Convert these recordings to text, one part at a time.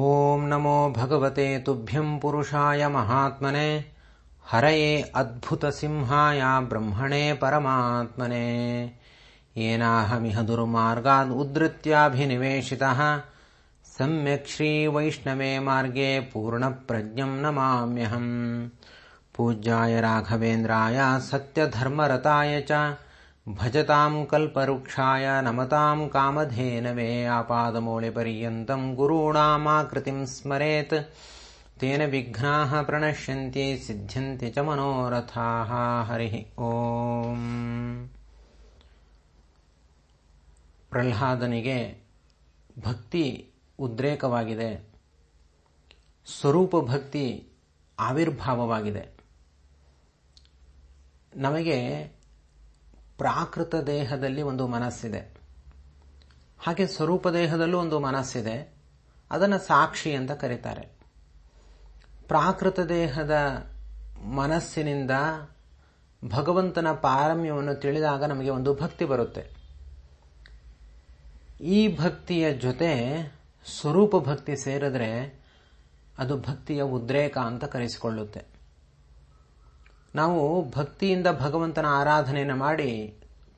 ॐ नमो भगवते तुभ्यं पुरुषाय महात्मने हरये अद्भुतसिंहाय ब्रह्मणे परमात्मने येनाहमिह उद्धृत्याभिनिवेशितः सम्यक् श्रीवैष्णवे मार्गे पूर्णप्रज्ञम् नमाम्यहम् पूज्याय राघवेन्द्राय सत्यधर्मरताय च ಭಜತಾಂ ಕಲ್ಪವೃಕ್ಷಾಯ ನಮತಾಂ ಕಾಮಧೇನವೇ ಆಪಾದಮೂಳೆ ಪರ್ಯಂತಂ ಗುರುಣಾಮಾಕೃತಿಂ ಸ್ಮರೆತ್ ತೇನ ವಿಘ್ನಾಃ ಪ್ರಣಶ್ಯಂತಿ ಸಿದ್ಧಂತಿ ಚ ಮನೋರಥಾಃ ಹರಿ ಓಂ ಪ್ರಹ್ಲಾದನಿಗೆ ಭಕ್ತಿ ಉದ್ರೇಕವಾಗಿದೆ ಸ್ವರೂಪ ಭಕ್ತಿ ಆವಿರ್ಭಾವವಾಗಿದೆ ನಮಗೆ ಪ್ರಾಕೃತ ದೇಹದಲ್ಲಿ ಒಂದು ಮನಸ್ಸಿದೆ ಹಾಗೆ ಸ್ವರೂಪ ದೇಹದಲ್ಲೂ ಒಂದು ಮನಸ್ಸಿದೆ ಅದನ್ನು ಸಾಕ್ಷಿ ಅಂತ ಕರೀತಾರೆ ಪ್ರಾಕೃತ ದೇಹದ ಮನಸ್ಸಿನಿಂದ ಭಗವಂತನ ಪಾರಮ್ಯವನ್ನು ತಿಳಿದಾಗ ನಮಗೆ ಒಂದು ಭಕ್ತಿ ಬರುತ್ತೆ ಈ ಭಕ್ತಿಯ ಜೊತೆ ಸ್ವರೂಪ ಭಕ್ತಿ ಸೇರಿದ್ರೆ ಅದು ಭಕ್ತಿಯ ಉದ್ರೇಕ ಅಂತ ಕರೆಸಿಕೊಳ್ಳುತ್ತೆ ನಾವು ಭಕ್ತಿಯಿಂದ ಭಗವಂತನ ಆರಾಧನೆಯನ್ನು ಮಾಡಿ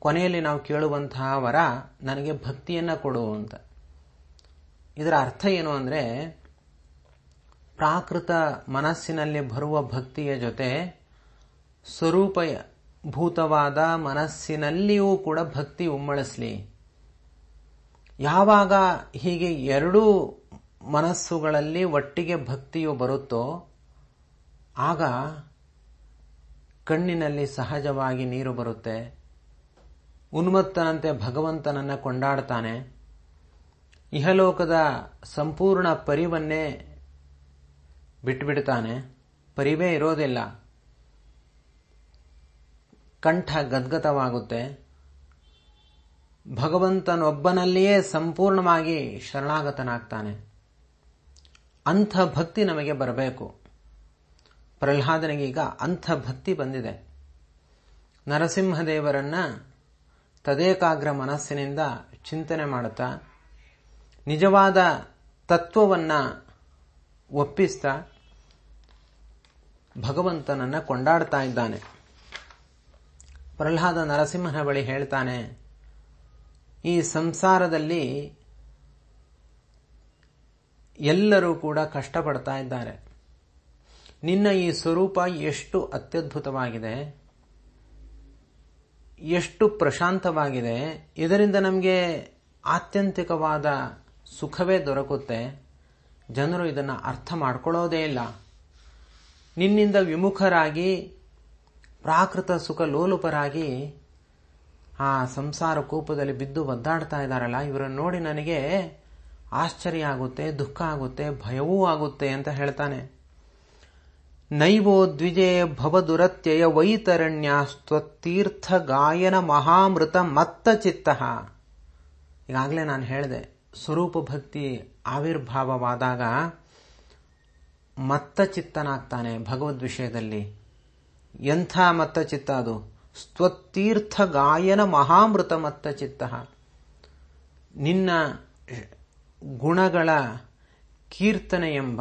ಕೊನೆಯಲ್ಲಿ ನಾವು ಕೇಳುವಂತಹ ವರ ನನಗೆ ಭಕ್ತಿಯನ್ನು ಕೊಡು ಅಂತ ಇದರ ಅರ್ಥ ಏನು ಅಂದರೆ ಪ್ರಾಕೃತ ಮನಸ್ಸಿನಲ್ಲಿ ಬರುವ ಭಕ್ತಿಯ ಜೊತೆ ಸ್ವರೂಪ ಭೂತವಾದ ಮನಸ್ಸಿನಲ್ಲಿಯೂ ಕೂಡ ಭಕ್ತಿ ಉಮ್ಮಳಿಸಲಿ ಯಾವಾಗ ಹೀಗೆ ಎರಡೂ ಮನಸ್ಸುಗಳಲ್ಲಿ ಒಟ್ಟಿಗೆ ಭಕ್ತಿಯು ಬರುತ್ತೋ ಆಗ ಕಣ್ಣಿನಲ್ಲಿ ಸಹಜವಾಗಿ ನೀರು ಬರುತ್ತೆ ಉನ್ಮತ್ತನಂತೆ ಭಗವಂತನನ್ನು ಕೊಂಡಾಡ್ತಾನೆ ಇಹಲೋಕದ ಸಂಪೂರ್ಣ ಪರಿವನ್ನೇ ಬಿಟ್ಬಿಡ್ತಾನೆ ಪರಿವೇ ಇರೋದಿಲ್ಲ ಕಂಠ ಗದ್ಗತವಾಗುತ್ತೆ ಭಗವಂತನೊಬ್ಬನಲ್ಲಿಯೇ ಸಂಪೂರ್ಣವಾಗಿ ಶರಣಾಗತನಾಗ್ತಾನೆ ಅಂಥ ಭಕ್ತಿ ನಮಗೆ ಬರಬೇಕು ಪ್ರಹ್ಲಾದನಿಗೆ ಅಂಥ ಭಕ್ತಿ ಬಂದಿದೆ ನರಸಿಂಹದೇವರನ್ನ ತದೇಕಾಗ್ರ ಮನಸ್ಸಿನಿಂದ ಚಿಂತನೆ ಮಾಡುತ್ತಾ ನಿಜವಾದ ತತ್ವವನ್ನು ಒಪ್ಪಿಸ್ತಾ ಭಗವಂತನನ್ನು ಕೊಂಡಾಡ್ತಾ ಇದ್ದಾನೆ ಪ್ರಹ್ಲಾದ ನರಸಿಂಹನ ಬಳಿ ಹೇಳ್ತಾನೆ ಈ ಸಂಸಾರದಲ್ಲಿ ಎಲ್ಲರೂ ಕೂಡ ಕಷ್ಟಪಡ್ತಾ ಇದ್ದಾರೆ ನಿನ್ನ ಈ ಸ್ವರೂಪ ಎಷ್ಟು ಅತ್ಯದ್ಭುತವಾಗಿದೆ ಎಷ್ಟು ಪ್ರಶಾಂತವಾಗಿದೆ ಇದರಿಂದ ನಮಗೆ ಆತ್ಯಂತಿಕವಾದ ಸುಖವೇ ದೊರಕುತ್ತೆ ಜನರು ಇದನ್ನು ಅರ್ಥ ಮಾಡ್ಕೊಳ್ಳೋದೇ ಇಲ್ಲ ನಿನ್ನಿಂದ ವಿಮುಖರಾಗಿ ಪ್ರಾಕೃತ ಸುಖ ಲೋಲುಪರಾಗಿ ಆ ಸಂಸಾರ ಕೋಪದಲ್ಲಿ ಬಿದ್ದು ಒದ್ದಾಡ್ತಾ ಇದ್ದಾರಲ್ಲ ಇವರನ್ನು ನೋಡಿ ನನಗೆ ಆಶ್ಚರ್ಯ ಆಗುತ್ತೆ ದುಃಖ ಆಗುತ್ತೆ ಭಯವೂ ಆಗುತ್ತೆ ಅಂತ ಹೇಳ್ತಾನೆ ನೈವೋ ದ್ವಿಜೇ ಭವದುರತ್ಯಯ ವೈತರಣ್ಯಾಸ್ತ್ವತ್ತೀರ್ಥ ಗಾಯನ ಮಹಾಮೃತ ಮತ್ತ ಚಿತ್ತ ಈಗಾಗಲೇ ನಾನು ಹೇಳಿದೆ ಸ್ವರೂಪ ಭಕ್ತಿ ಆವಿರ್ಭಾವವಾದಾಗ ಮತ್ತ ಚಿತ್ತನಾಗ್ತಾನೆ ಭಗವದ್ ವಿಷಯದಲ್ಲಿ ಎಂಥ ಮತ್ತ ಚಿತ್ತ ಅದು ಸ್ವತ್ತೀರ್ಥ ಗಾಯನ ಮಹಾಮೃತ ಮತ್ತ ಚಿತ್ತ ನಿನ್ನ ಗುಣಗಳ ಕೀರ್ತನೆ ಎಂಬ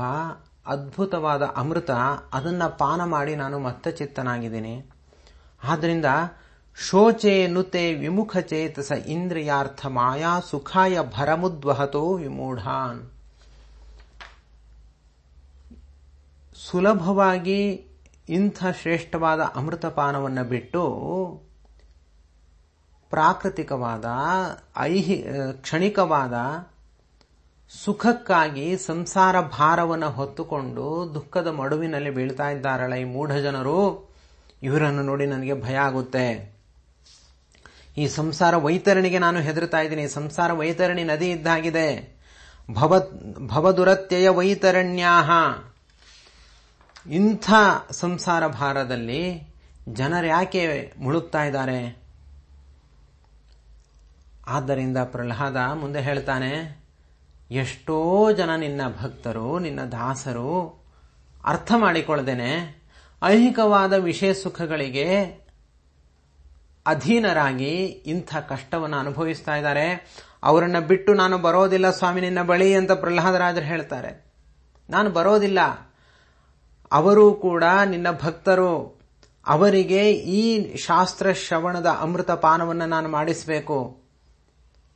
ಅದ್ಭುತವಾದ ಅಮೃತ ಅದನ್ನು ಪಾನ ಮಾಡಿ ನಾನು ಮತ್ತೆ ಚಿತ್ತನಾಗಿದ್ದೀನಿ ಆದ್ದರಿಂದ ಶೋಚೆ ನುತೆ ವಿಮುಖ ಚೇತಸ ಇಂದ್ರಿಯಾರ್ಥ ಮಾಯಾ ಸುಖಾಯ ಭರಮುದ್ವಹತೋ ವಿಮೂಢಾನ್ ಸುಲಭವಾಗಿ ಇಂಥ ಶ್ರೇಷ್ಠವಾದ ಅಮೃತಪಾನವನ್ನು ಬಿಟ್ಟು ಪ್ರಾಕೃತಿಕವಾದ ಐಹಿ ಕ್ಷಣಿಕವಾದ ಸುಖಕ್ಕಾಗಿ ಸಂಸಾರ ಭಾರವನ್ನು ಹೊತ್ತುಕೊಂಡು ದುಃಖದ ಮಡುವಿನಲ್ಲಿ ಬೀಳ್ತಾ ಇದ್ದಾರಲ್ಲ ಈ ಮೂಢ ಜನರು ಇವರನ್ನು ನೋಡಿ ನನಗೆ ಭಯ ಆಗುತ್ತೆ ಈ ಸಂಸಾರ ವೈತರಣಿಗೆ ನಾನು ಹೆದರ್ತಾ ಇದ್ದೀನಿ ಸಂಸಾರ ವೈತರಣಿ ನದಿ ಇದ್ದಾಗಿದೆ ಭವ ಭವದುರತ್ಯಯ ವೈತರಣ್ಯಾಹ ಇಂಥ ಸಂಸಾರ ಭಾರದಲ್ಲಿ ಜನರು ಯಾಕೆ ಮುಳುಗ್ತಾ ಇದ್ದಾರೆ ಆದ್ದರಿಂದ ಪ್ರಹ್ಲಾದ ಮುಂದೆ ಹೇಳ್ತಾನೆ ಎಷ್ಟೋ ಜನ ನಿನ್ನ ಭಕ್ತರು ನಿನ್ನ ದಾಸರು ಅರ್ಥ ಮಾಡಿಕೊಳ್ಳದೇನೆ ಐಹಿಕವಾದ ವಿಷಯ ಸುಖಗಳಿಗೆ ಅಧೀನರಾಗಿ ಇಂಥ ಕಷ್ಟವನ್ನು ಅನುಭವಿಸ್ತಾ ಇದ್ದಾರೆ ಅವರನ್ನು ಬಿಟ್ಟು ನಾನು ಬರೋದಿಲ್ಲ ಸ್ವಾಮಿ ನಿನ್ನ ಬಳಿ ಅಂತ ಪ್ರಹ್ಲಾದರಾಜರು ಹೇಳ್ತಾರೆ ನಾನು ಬರೋದಿಲ್ಲ ಅವರು ಕೂಡ ನಿನ್ನ ಭಕ್ತರು ಅವರಿಗೆ ಈ ಶಾಸ್ತ್ರ ಶ್ರವಣದ ಅಮೃತ ಪಾನವನ್ನು ನಾನು ಮಾಡಿಸಬೇಕು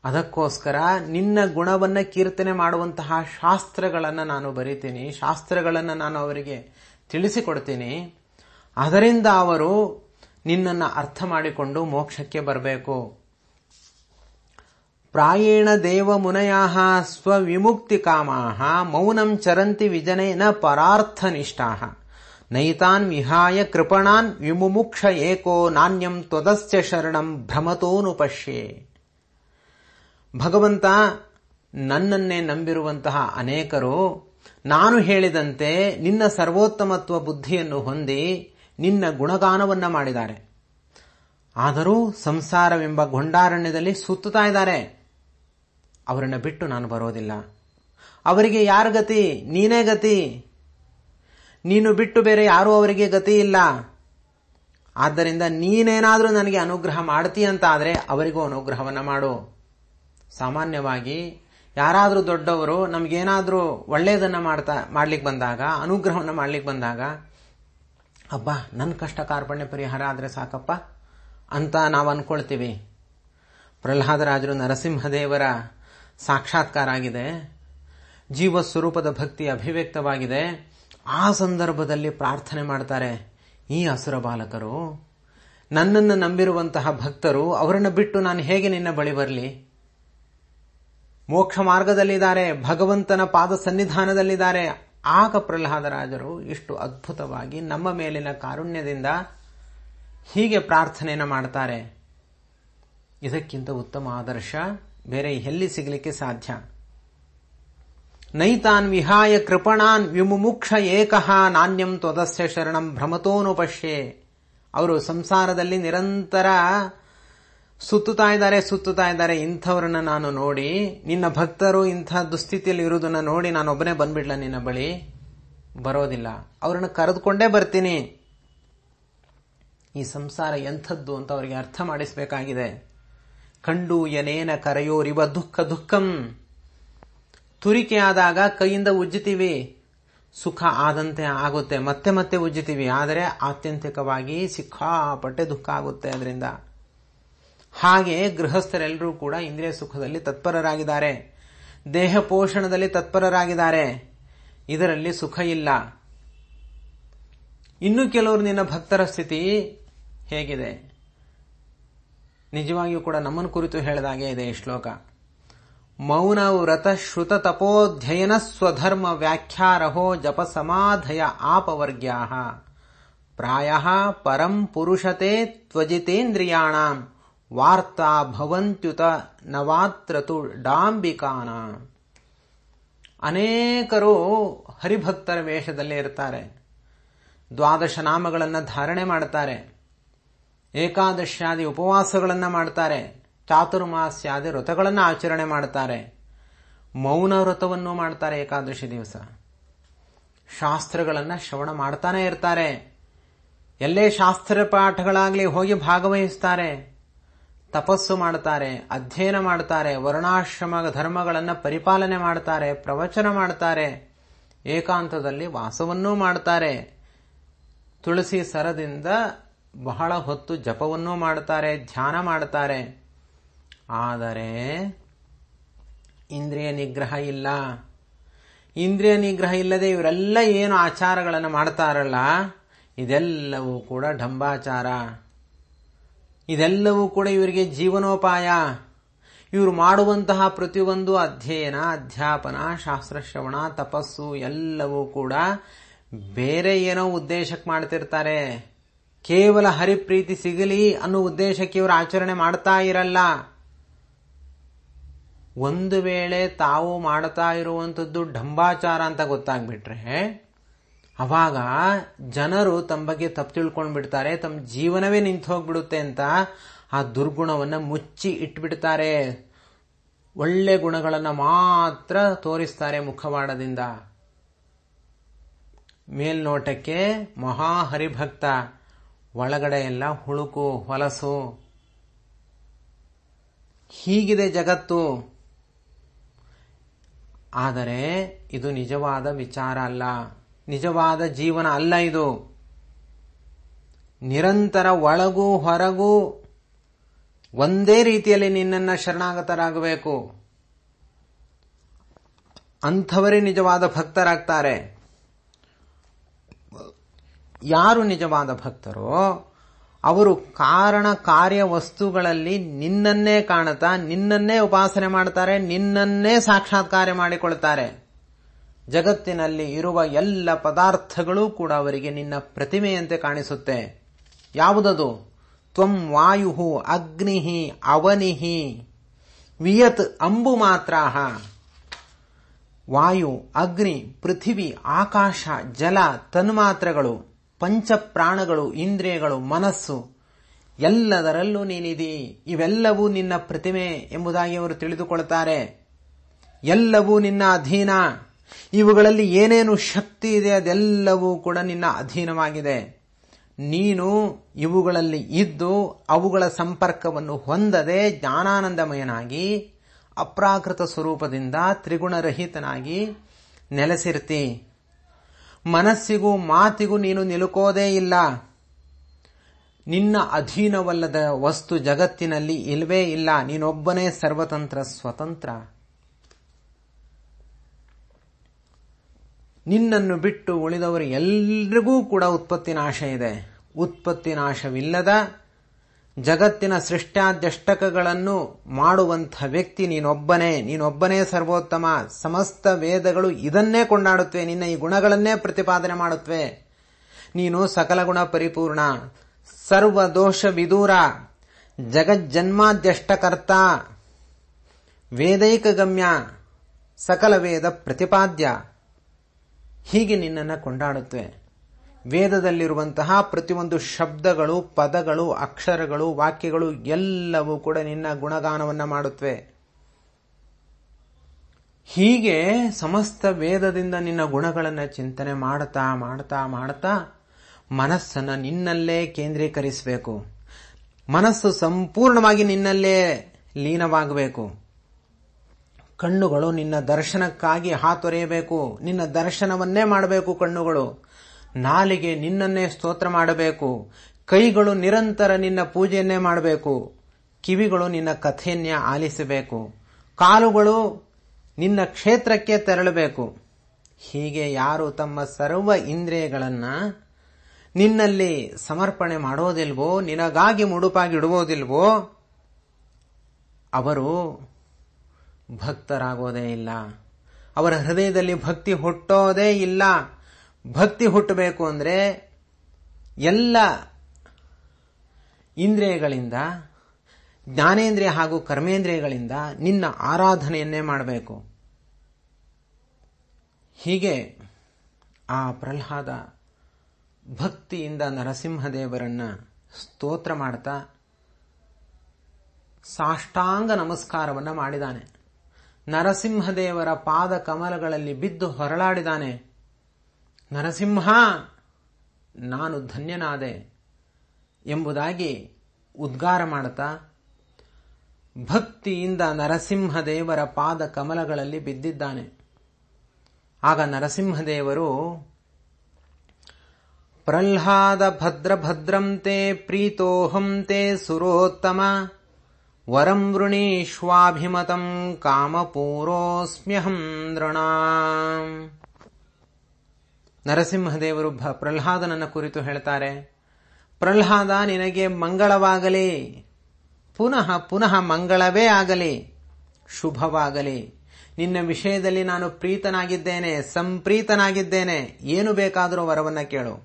ಅದಕ್ಕೋಸ್ಕರ ನಿನ್ನ ಗುಣವನ್ನ ಕೀರ್ತನೆ ಮಾಡುವಂತಹ ಶಾಸ್ತ್ರಗಳನ್ನು ನಾನು ಬರಿತೀನಿ ಶಾಸ್ತ್ರಗಳನ್ನು ನಾನು ಅವರಿಗೆ ತಿಳಿಸಿಕೊಡ್ತೀನಿ ಅದರಿಂದ ಅವರು ನಿನ್ನನ್ನು ಅರ್ಥ ಮಾಡಿಕೊಂಡು ಮೋಕ್ಷಕ್ಕೆ ಬರಬೇಕು ಪ್ರಾಯೇಣ ದೇವ ಮುನಯ ಸ್ವವಿಮುಕ್ತಿ ಕಾಮಾಹ ಮೌನಂ ಚರಂತಿ ವಿಜನೇನ ಪರಾರ್ಥನಿಷ್ಠಾಹ ನೈತಾನ್ ವಿಹಾಯ ಕೃಪಣಾನ್ ವಿಮುಮುಕ್ಷ ಏಕೋ ನಾಣ್ಯಂ ತ್ವದಸ್ಯ ಶರಣಂ ಭ್ರಮತೋನು ಪಶ್ಯೇ ಭಗವಂತ ನನ್ನನ್ನೇ ನಂಬಿರುವಂತಹ ಅನೇಕರು ನಾನು ಹೇಳಿದಂತೆ ನಿನ್ನ ಸರ್ವೋತ್ತಮತ್ವ ಬುದ್ಧಿಯನ್ನು ಹೊಂದಿ ನಿನ್ನ ಗುಣಗಾನವನ್ನ ಮಾಡಿದ್ದಾರೆ ಆದರೂ ಸಂಸಾರವೆಂಬ ಗೊಂಡಾರಣ್ಯದಲ್ಲಿ ಸುತ್ತುತ್ತಾ ಇದ್ದಾರೆ ಅವರನ್ನು ಬಿಟ್ಟು ನಾನು ಬರೋದಿಲ್ಲ ಅವರಿಗೆ ಯಾರ ಗತಿ ನೀನೇ ಗತಿ ನೀನು ಬಿಟ್ಟು ಬೇರೆ ಯಾರೂ ಅವರಿಗೆ ಗತಿ ಇಲ್ಲ ಆದ್ದರಿಂದ ನೀನೇನಾದರೂ ನನಗೆ ಅನುಗ್ರಹ ಮಾಡ್ತೀಯ ಅಂತ ಆದರೆ ಅವರಿಗೂ ಅನುಗ್ರಹವನ್ನು ಮಾಡು ಸಾಮಾನ್ಯವಾಗಿ ಯಾರಾದರೂ ದೊಡ್ಡವರು ನಮಗೇನಾದರೂ ಒಳ್ಳೆಯದನ್ನು ಮಾಡ್ತಾ ಮಾಡ್ಲಿಕ್ಕೆ ಬಂದಾಗ ಅನುಗ್ರಹವನ್ನು ಮಾಡ್ಲಿಕ್ಕೆ ಬಂದಾಗ ಅಬ್ಬ ನನ್ನ ಕಷ್ಟ ಕಾರ್ಪಣ್ಯ ಪರಿಹಾರ ಆದರೆ ಸಾಕಪ್ಪ ಅಂತ ನಾವು ಅಂದ್ಕೊಳ್ತೀವಿ ಪ್ರಹ್ಲಾದರಾಜರು ನರಸಿಂಹದೇವರ ಸಾಕ್ಷಾತ್ಕಾರ ಆಗಿದೆ ಜೀವ ಸ್ವರೂಪದ ಭಕ್ತಿ ಅಭಿವ್ಯಕ್ತವಾಗಿದೆ ಆ ಸಂದರ್ಭದಲ್ಲಿ ಪ್ರಾರ್ಥನೆ ಮಾಡ್ತಾರೆ ಈ ಅಸುರ ಬಾಲಕರು ನನ್ನನ್ನು ನಂಬಿರುವಂತಹ ಭಕ್ತರು ಅವರನ್ನು ಬಿಟ್ಟು ನಾನು ಹೇಗೆ ನಿನ್ನ ಬಳಿ ಬರಲಿ ಮೋಕ್ಷ ಮಾರ್ಗದಲ್ಲಿದ್ದಾರೆ ಭಗವಂತನ ಪಾದ ಸನ್ನಿಧಾನದಲ್ಲಿದ್ದಾರೆ ಆಗ ಪ್ರಹ್ಲಾದರಾಜರು ಇಷ್ಟು ಅದ್ಭುತವಾಗಿ ನಮ್ಮ ಮೇಲಿನ ಕಾರುಣ್ಯದಿಂದ ಹೀಗೆ ಪ್ರಾರ್ಥನೆಯನ್ನು ಮಾಡ್ತಾರೆ ಇದಕ್ಕಿಂತ ಉತ್ತಮ ಆದರ್ಶ ಬೇರೆ ಎಲ್ಲಿ ಸಿಗಲಿಕ್ಕೆ ಸಾಧ್ಯ ನೈತಾನ್ ವಿಹಾಯ ಕೃಪಣಾನ್ ವಿಮುಮುಕ್ಷ ಏಕಃ ನಾಣ್ಯಂ ತ್ವದಸ್ಯ ಶರಣಂ ಭ್ರಮತೋನುಪಶ್ಯೆ ಅವರು ಸಂಸಾರದಲ್ಲಿ ನಿರಂತರ ಸುತ್ತುತ್ತಾ ಇದ್ದಾರೆ ಸುತ್ತುತ್ತಾ ಇದ್ದಾರೆ ಇಂಥವ್ರನ್ನ ನಾನು ನೋಡಿ ನಿನ್ನ ಭಕ್ತರು ಇಂಥ ದುಸ್ಥಿತಿಯಲ್ಲಿ ಇರುವುದನ್ನ ನೋಡಿ ನಾನು ಒಬ್ಬನೇ ಬಂದ್ಬಿಡ್ಲ ನಿನ್ನ ಬಳಿ ಬರೋದಿಲ್ಲ ಅವ್ರನ್ನ ಕರೆದುಕೊಂಡೇ ಬರ್ತೀನಿ ಈ ಸಂಸಾರ ಎಂಥದ್ದು ಅಂತ ಅವರಿಗೆ ಅರ್ಥ ಮಾಡಿಸಬೇಕಾಗಿದೆ ಕಂಡು ಎನೇನ ಕರೆಯೋರಿವ ದುಃಖ ದುಃಖಂ ತುರಿಕೆ ಆದಾಗ ಕೈಯಿಂದ ಉಜ್ಜಿತೀವಿ ಸುಖ ಆದಂತೆ ಆಗುತ್ತೆ ಮತ್ತೆ ಮತ್ತೆ ಉಜ್ಜಿತೀವಿ ಆದರೆ ಆತ್ಯಂತಿಕವಾಗಿ ಸಿಕ್ಕಾಪಟ್ಟೆ ದುಃಖ ಆಗುತ್ತೆ ಅದರಿಂದ ಹಾಗೆ ಗೃಹಸ್ಥರೆಲ್ಲರೂ ಕೂಡ ಇಂದ್ರಿಯ ಸುಖದಲ್ಲಿ ತತ್ಪರರಾಗಿದ್ದಾರೆ ದೇಹ ಪೋಷಣದಲ್ಲಿ ತತ್ಪರರಾಗಿದ್ದಾರೆ ಇದರಲ್ಲಿ ಸುಖ ಇಲ್ಲ ಇನ್ನು ಕೆಲವರು ನಿನ್ನ ಭಕ್ತರ ಸ್ಥಿತಿ ಹೇಗಿದೆ ನಿಜವಾಗಿಯೂ ಕೂಡ ನಮ್ಮನ್ನು ಕುರಿತು ಹೇಳಿದಾಗೆ ಇದೆ ಈ ಶ್ಲೋಕ ಮೌನ ವ್ರತ ಶ್ರುತ ತಪೋಧ್ಯಯನ ಸ್ವಧರ್ಮ ವ್ಯಾಖ್ಯಾರಹೋ ಜಪ ಸಮಾಧಯ ಆಪವರ್ಗ್ಯಾ ಪ್ರಾಯ ಪರಂ ಪುರುಷತೆ ತ್ವಜಿತೇಂದ್ರಿಯಾಣ ವಾರ್ತಾ ಭವಂತ್ಯುತ ನವಾತ್ರತು ಡಾಂಬಿಕಾನ ಅನೇಕರು ಹರಿಭಕ್ತರ ವೇಷದಲ್ಲಿ ಇರ್ತಾರೆ ದ್ವಾದಶ ನಾಮಗಳನ್ನು ಧಾರಣೆ ಮಾಡ್ತಾರೆ ಏಕಾದಶ್ಯಾದಿ ಉಪವಾಸಗಳನ್ನು ಮಾಡ್ತಾರೆ ಚಾತುರ್ಮಾಸ್ಯಾದಿ ವ್ರತಗಳನ್ನು ಆಚರಣೆ ಮಾಡ್ತಾರೆ ಮೌನ ವ್ರತವನ್ನು ಮಾಡ್ತಾರೆ ಏಕಾದಶಿ ದಿವಸ ಶಾಸ್ತ್ರಗಳನ್ನು ಶ್ರವಣ ಮಾಡ್ತಾನೆ ಇರ್ತಾರೆ ಎಲ್ಲೇ ಶಾಸ್ತ್ರ ಪಾಠಗಳಾಗಲಿ ಹೋಗಿ ಭಾಗವಹಿಸ್ತಾರೆ ತಪಸ್ಸು ಮಾಡ್ತಾರೆ ಅಧ್ಯಯನ ಮಾಡ್ತಾರೆ ವರ್ಣಾಶ್ರಮ ಧರ್ಮಗಳನ್ನು ಪರಿಪಾಲನೆ ಮಾಡ್ತಾರೆ ಪ್ರವಚನ ಮಾಡ್ತಾರೆ ಏಕಾಂತದಲ್ಲಿ ವಾಸವನ್ನೂ ಮಾಡ್ತಾರೆ ತುಳಸಿ ಸರದಿಂದ ಬಹಳ ಹೊತ್ತು ಜಪವನ್ನೂ ಮಾಡುತ್ತಾರೆ ಧ್ಯಾನ ಮಾಡ್ತಾರೆ ಆದರೆ ಇಂದ್ರಿಯ ನಿಗ್ರಹ ಇಲ್ಲ ಇಂದ್ರಿಯ ನಿಗ್ರಹ ಇಲ್ಲದೆ ಇವರೆಲ್ಲ ಏನು ಆಚಾರಗಳನ್ನು ಮಾಡ್ತಾರಲ್ಲ ಇದೆಲ್ಲವೂ ಕೂಡ ಢಂಬಾಚಾರ ಇದೆಲ್ಲವೂ ಕೂಡ ಇವರಿಗೆ ಜೀವನೋಪಾಯ ಇವರು ಮಾಡುವಂತಹ ಪ್ರತಿಯೊಂದು ಅಧ್ಯಯನ ಅಧ್ಯಾಪನ ಶಾಸ್ತ್ರಶ್ರವಣ ತಪಸ್ಸು ಎಲ್ಲವೂ ಕೂಡ ಬೇರೆ ಏನೋ ಉದ್ದೇಶಕ್ಕೆ ಮಾಡ್ತಿರ್ತಾರೆ ಕೇವಲ ಹರಿಪ್ರೀತಿ ಸಿಗಲಿ ಅನ್ನೋ ಉದ್ದೇಶಕ್ಕೆ ಇವರು ಆಚರಣೆ ಮಾಡ್ತಾ ಇರಲ್ಲ ಒಂದು ವೇಳೆ ತಾವು ಮಾಡ್ತಾ ಇರುವಂಥದ್ದು ಢಂಬಾಚಾರ ಅಂತ ಗೊತ್ತಾಗ್ಬಿಟ್ರೆ ಅವಾಗ ಜನರು ತಮ್ಮ ಬಗ್ಗೆ ತಪ್ಪು ಬಿಡ್ತಾರೆ ತಮ್ಮ ಜೀವನವೇ ನಿಂತು ಹೋಗ್ಬಿಡುತ್ತೆ ಅಂತ ಆ ದುರ್ಗುಣವನ್ನು ಮುಚ್ಚಿ ಇಟ್ಬಿಡ್ತಾರೆ ಒಳ್ಳೆ ಗುಣಗಳನ್ನ ಮಾತ್ರ ತೋರಿಸ್ತಾರೆ ಮುಖವಾಡದಿಂದ ಮೇಲ್ನೋಟಕ್ಕೆ ಮಹಾ ಹರಿಭಕ್ತ ಒಳಗಡೆ ಎಲ್ಲ ಹುಳುಕು ಹೊಲಸು ಹೀಗಿದೆ ಜಗತ್ತು ಆದರೆ ಇದು ನಿಜವಾದ ವಿಚಾರ ಅಲ್ಲ ನಿಜವಾದ ಜೀವನ ಅಲ್ಲ ಇದು ನಿರಂತರ ಒಳಗೂ ಹೊರಗೂ ಒಂದೇ ರೀತಿಯಲ್ಲಿ ನಿನ್ನನ್ನು ಶರಣಾಗತರಾಗಬೇಕು ಅಂಥವರೇ ನಿಜವಾದ ಭಕ್ತರಾಗ್ತಾರೆ ಯಾರು ನಿಜವಾದ ಭಕ್ತರೋ ಅವರು ಕಾರಣ ಕಾರ್ಯ ವಸ್ತುಗಳಲ್ಲಿ ನಿನ್ನನ್ನೇ ಕಾಣುತ್ತಾ ನಿನ್ನನ್ನೇ ಉಪಾಸನೆ ಮಾಡ್ತಾರೆ ನಿನ್ನನ್ನೇ ಸಾಕ್ಷಾತ್ಕಾರ ಮಾಡಿಕೊಳ್ತಾರೆ ಜಗತ್ತಿನಲ್ಲಿ ಇರುವ ಎಲ್ಲ ಪದಾರ್ಥಗಳು ಕೂಡ ಅವರಿಗೆ ನಿನ್ನ ಪ್ರತಿಮೆಯಂತೆ ಕಾಣಿಸುತ್ತೆ ಯಾವುದದು ತ್ವಂ ವಾಯು ಅಗ್ನಿಹಿ ಅವನಿಹಿ ವಿಯತ್ ಅಂಬು ಮಾತ್ರ ವಾಯು ಅಗ್ನಿ ಪೃಥಿವಿ ಆಕಾಶ ಜಲ ತನ್ಮಾತ್ರಗಳು ಪಂಚಪ್ರಾಣಗಳು ಇಂದ್ರಿಯಗಳು ಮನಸ್ಸು ಎಲ್ಲದರಲ್ಲೂ ನೀನಿದಿ ಇವೆಲ್ಲವೂ ನಿನ್ನ ಪ್ರತಿಮೆ ಎಂಬುದಾಗಿ ಅವರು ತಿಳಿದುಕೊಳ್ತಾರೆ ಎಲ್ಲವೂ ನಿನ್ನ ಅಧೀನ ಇವುಗಳಲ್ಲಿ ಏನೇನು ಶಕ್ತಿ ಇದೆ ಅದೆಲ್ಲವೂ ಕೂಡ ನಿನ್ನ ಅಧೀನವಾಗಿದೆ ನೀನು ಇವುಗಳಲ್ಲಿ ಇದ್ದು ಅವುಗಳ ಸಂಪರ್ಕವನ್ನು ಹೊಂದದೆ ಜ್ಞಾನಾನಂದಮಯನಾಗಿ ಅಪ್ರಾಕೃತ ಸ್ವರೂಪದಿಂದ ತ್ರಿಗುಣರಹಿತನಾಗಿ ನೆಲೆಸಿರ್ತಿ ಮನಸ್ಸಿಗೂ ಮಾತಿಗೂ ನೀನು ನಿಲುಕೋದೇ ಇಲ್ಲ ನಿನ್ನ ಅಧೀನವಲ್ಲದ ವಸ್ತು ಜಗತ್ತಿನಲ್ಲಿ ಇಲ್ವೇ ಇಲ್ಲ ನೀನೊಬ್ಬನೇ ಸರ್ವತಂತ್ರ ಸ್ವತಂತ್ರ ನಿನ್ನನ್ನು ಬಿಟ್ಟು ಉಳಿದವರು ಎಲ್ರಿಗೂ ಕೂಡ ಉತ್ಪತ್ತಿ ನಾಶ ಇದೆ ಉತ್ಪತ್ತಿ ನಾಶವಿಲ್ಲದ ಜಗತ್ತಿನ ಸೃಷ್ಟ್ಯಾದ್ಯಷ್ಟಕಗಳನ್ನು ಮಾಡುವಂಥ ವ್ಯಕ್ತಿ ನೀನೊಬ್ಬನೇ ನೀನೊಬ್ಬನೇ ಸರ್ವೋತ್ತಮ ಸಮಸ್ತ ವೇದಗಳು ಇದನ್ನೇ ಕೊಂಡಾಡುತ್ತವೆ ನಿನ್ನ ಈ ಗುಣಗಳನ್ನೇ ಪ್ರತಿಪಾದನೆ ಮಾಡುತ್ತವೆ ನೀನು ಸಕಲ ಗುಣ ಪರಿಪೂರ್ಣ ಸರ್ವ ದೋಷ ವಿದೂರ ಜಗಜ್ಜನ್ಮಾದ್ಯಷ್ಟಕರ್ತ ವೇದೈಕ ಗಮ್ಯ ಸಕಲ ವೇದ ಪ್ರತಿಪಾದ್ಯ ಹೀಗೆ ನಿನ್ನನ್ನು ಕೊಂಡಾಡುತ್ತವೆ ವೇದದಲ್ಲಿರುವಂತಹ ಪ್ರತಿಯೊಂದು ಶಬ್ದಗಳು ಪದಗಳು ಅಕ್ಷರಗಳು ವಾಕ್ಯಗಳು ಎಲ್ಲವೂ ಕೂಡ ನಿನ್ನ ಗುಣಗಾನವನ್ನು ಮಾಡುತ್ತವೆ ಹೀಗೆ ಸಮಸ್ತ ವೇದದಿಂದ ನಿನ್ನ ಗುಣಗಳನ್ನು ಚಿಂತನೆ ಮಾಡ್ತಾ ಮಾಡ್ತಾ ಮಾಡ್ತಾ ಮನಸ್ಸನ್ನು ನಿನ್ನಲ್ಲೇ ಕೇಂದ್ರೀಕರಿಸಬೇಕು ಮನಸ್ಸು ಸಂಪೂರ್ಣವಾಗಿ ನಿನ್ನಲ್ಲೇ ಲೀನವಾಗಬೇಕು ಕಣ್ಣುಗಳು ನಿನ್ನ ದರ್ಶನಕ್ಕಾಗಿ ಹಾತೊರೆಯಬೇಕು ನಿನ್ನ ದರ್ಶನವನ್ನೇ ಮಾಡಬೇಕು ಕಣ್ಣುಗಳು ನಾಲಿಗೆ ನಿನ್ನನ್ನೇ ಸ್ತೋತ್ರ ಮಾಡಬೇಕು ಕೈಗಳು ನಿರಂತರ ನಿನ್ನ ಪೂಜೆಯನ್ನೇ ಮಾಡಬೇಕು ಕಿವಿಗಳು ನಿನ್ನ ಕಥೆಯನ್ನೇ ಆಲಿಸಬೇಕು ಕಾಲುಗಳು ನಿನ್ನ ಕ್ಷೇತ್ರಕ್ಕೆ ತೆರಳಬೇಕು ಹೀಗೆ ಯಾರು ತಮ್ಮ ಸರ್ವ ಇಂದ್ರಿಯಗಳನ್ನು ನಿನ್ನಲ್ಲಿ ಸಮರ್ಪಣೆ ಮಾಡೋದಿಲ್ವೋ ನಿನಗಾಗಿ ಮುಡುಪಾಗಿಡುವುದಿಲ್ವೋ ಅವರು ಭಕ್ತರಾಗೋದೇ ಇಲ್ಲ ಅವರ ಹೃದಯದಲ್ಲಿ ಭಕ್ತಿ ಹುಟ್ಟೋದೇ ಇಲ್ಲ ಭಕ್ತಿ ಹುಟ್ಟಬೇಕು ಅಂದರೆ ಎಲ್ಲ ಇಂದ್ರಿಯಗಳಿಂದ ಜ್ಞಾನೇಂದ್ರಿಯ ಹಾಗೂ ಕರ್ಮೇಂದ್ರಿಯಗಳಿಂದ ನಿನ್ನ ಆರಾಧನೆಯನ್ನೇ ಮಾಡಬೇಕು ಹೀಗೆ ಆ ಪ್ರಹ್ಲಾದ ಭಕ್ತಿಯಿಂದ ನರಸಿಂಹದೇವರನ್ನ ಸ್ತೋತ್ರ ಮಾಡ್ತಾ ಸಾಷ್ಟಾಂಗ ನಮಸ್ಕಾರವನ್ನು ಮಾಡಿದಾನೆ ನರಸಿಂಹದೇವರ ಪಾದ ಕಮಲಗಳಲ್ಲಿ ಬಿದ್ದು ಹೊರಳಾಡಿದಾನೆ ನರಸಿಂಹ ನಾನು ಧನ್ಯನಾದೆ ಎಂಬುದಾಗಿ ಉದ್ಗಾರ ಮಾಡುತ್ತಾ ಭಕ್ತಿಯಿಂದ ನರಸಿಂಹದೇವರ ಪಾದ ಕಮಲಗಳಲ್ಲಿ ಬಿದ್ದಿದ್ದಾನೆ ಆಗ ನರಸಿಂಹದೇವರು ಪ್ರಹ್ಲಾದ ಭದ್ರ ಭದ್ರಂತೆ ಪ್ರೀತೋಹಂ ತೇ ಸುರೋತ್ತಮ ವರಂ ವೃಣೀಷ್ವಾಭಿಮತಂ ಕಾಮಪೂರೋಸ್ಮ್ಯಹಂ ದೃಣ ನರಸಿಂಹದೇವರು ಪ್ರಹ್ಲಾದನನ್ನ ಕುರಿತು ಹೇಳ್ತಾರೆ ಪ್ರಹ್ಲಾದ ನಿನಗೆ ಮಂಗಳವಾಗಲಿ ಪುನಃ ಪುನಃ ಮಂಗಳವೇ ಆಗಲಿ ಶುಭವಾಗಲಿ ನಿನ್ನ ವಿಷಯದಲ್ಲಿ ನಾನು ಪ್ರೀತನಾಗಿದ್ದೇನೆ ಸಂಪ್ರೀತನಾಗಿದ್ದೇನೆ ಏನು ಬೇಕಾದರೂ ವರವನ್ನ ಕೇಳು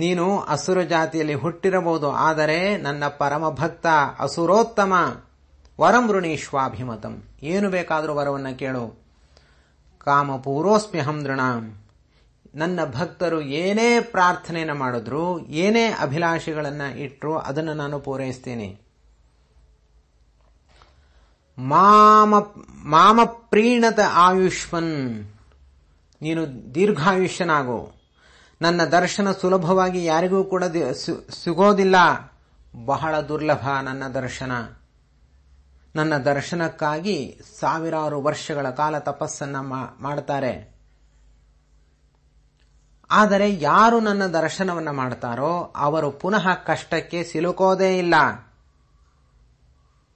ನೀನು ಅಸುರ ಜಾತಿಯಲ್ಲಿ ಹುಟ್ಟಿರಬಹುದು ಆದರೆ ನನ್ನ ಪರಮ ಭಕ್ತ ಅಸುರೋತ್ತಮ ವರಂ ಏನು ಬೇಕಾದರೂ ವರವನ್ನು ಕೇಳು ಕಾಮ ಹಂದೃಣ ನನ್ನ ಭಕ್ತರು ಏನೇ ಪ್ರಾರ್ಥನೆಯನ್ನು ಮಾಡಿದ್ರು ಏನೇ ಅಭಿಲಾಷೆಗಳನ್ನು ಇಟ್ಟರು ಅದನ್ನು ನಾನು ಪೂರೈಸ್ತೇನೆ ಮಾಮ ಮಾಮ ಪ್ರೀಣತ ಆಯುಷ್ಮನ್ ನೀನು ದೀರ್ಘಾಯುಷ್ಯನಾಗು ನನ್ನ ದರ್ಶನ ಸುಲಭವಾಗಿ ಯಾರಿಗೂ ಕೂಡ ಸಿಗೋದಿಲ್ಲ ಬಹಳ ದುರ್ಲಭ ನನ್ನ ದರ್ಶನ ನನ್ನ ದರ್ಶನಕ್ಕಾಗಿ ಸಾವಿರಾರು ವರ್ಷಗಳ ಕಾಲ ತಪಸ್ಸನ್ನ ಮಾಡ್ತಾರೆ ಆದರೆ ಯಾರು ನನ್ನ ದರ್ಶನವನ್ನ ಮಾಡ್ತಾರೋ ಅವರು ಪುನಃ ಕಷ್ಟಕ್ಕೆ ಸಿಲುಕೋದೇ ಇಲ್ಲ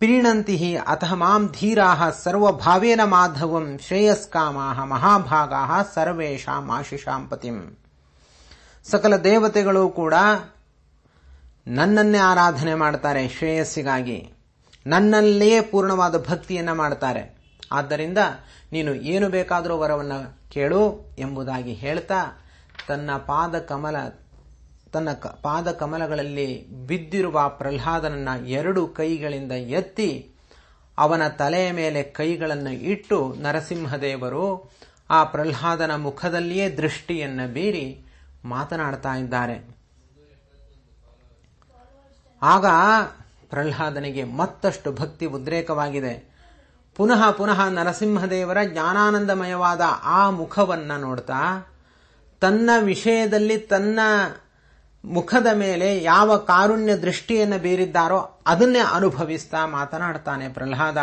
ಪ್ರೀಣಂತಿಹಿ ಅಥ ಮಾಂ ಧೀರಾಹ ಸರ್ವಭಾವೇನ ಮಾಧವಂ ಶ್ರೇಯಸ್ಕಾಮಾಹ ಮಹಾಭಾಗಾಹ ಸರ್ವೇಷಾಂ ಆಶಿಷಾಂ ಪತಿಂ ಸಕಲ ದೇವತೆಗಳು ಕೂಡ ನನ್ನನ್ನೇ ಆರಾಧನೆ ಮಾಡ್ತಾರೆ ಶ್ರೇಯಸ್ಸಿಗಾಗಿ ನನ್ನಲ್ಲೇ ಪೂರ್ಣವಾದ ಭಕ್ತಿಯನ್ನು ಮಾಡ್ತಾರೆ ಆದ್ದರಿಂದ ನೀನು ಏನು ಬೇಕಾದರೂ ವರವನ್ನು ಕೇಳು ಎಂಬುದಾಗಿ ಹೇಳ್ತಾ ತನ್ನ ಪಾದ ಕಮಲ ತನ್ನ ಪಾದ ಕಮಲಗಳಲ್ಲಿ ಬಿದ್ದಿರುವ ಪ್ರಹ್ಲಾದನನ್ನ ಎರಡು ಕೈಗಳಿಂದ ಎತ್ತಿ ಅವನ ತಲೆಯ ಮೇಲೆ ಕೈಗಳನ್ನು ಇಟ್ಟು ನರಸಿಂಹದೇವರು ಆ ಪ್ರಹ್ಲಾದನ ಮುಖದಲ್ಲಿಯೇ ದೃಷ್ಟಿಯನ್ನು ಬೀರಿ ಮಾತನಾಡ್ತಾ ಇದ್ದಾರೆ ಆಗ ಪ್ರಹ್ಲಾದನಿಗೆ ಮತ್ತಷ್ಟು ಭಕ್ತಿ ಉದ್ರೇಕವಾಗಿದೆ ಪುನಃ ಪುನಃ ನರಸಿಂಹದೇವರ ಜ್ಞಾನಾನಂದಮಯವಾದ ಆ ಮುಖವನ್ನ ನೋಡ್ತಾ ತನ್ನ ವಿಷಯದಲ್ಲಿ ತನ್ನ ಮುಖದ ಮೇಲೆ ಯಾವ ಕಾರುಣ್ಯ ದೃಷ್ಟಿಯನ್ನು ಬೀರಿದ್ದಾರೋ ಅದನ್ನೇ ಅನುಭವಿಸ್ತಾ ಮಾತನಾಡ್ತಾನೆ ಪ್ರಹ್ಲಾದ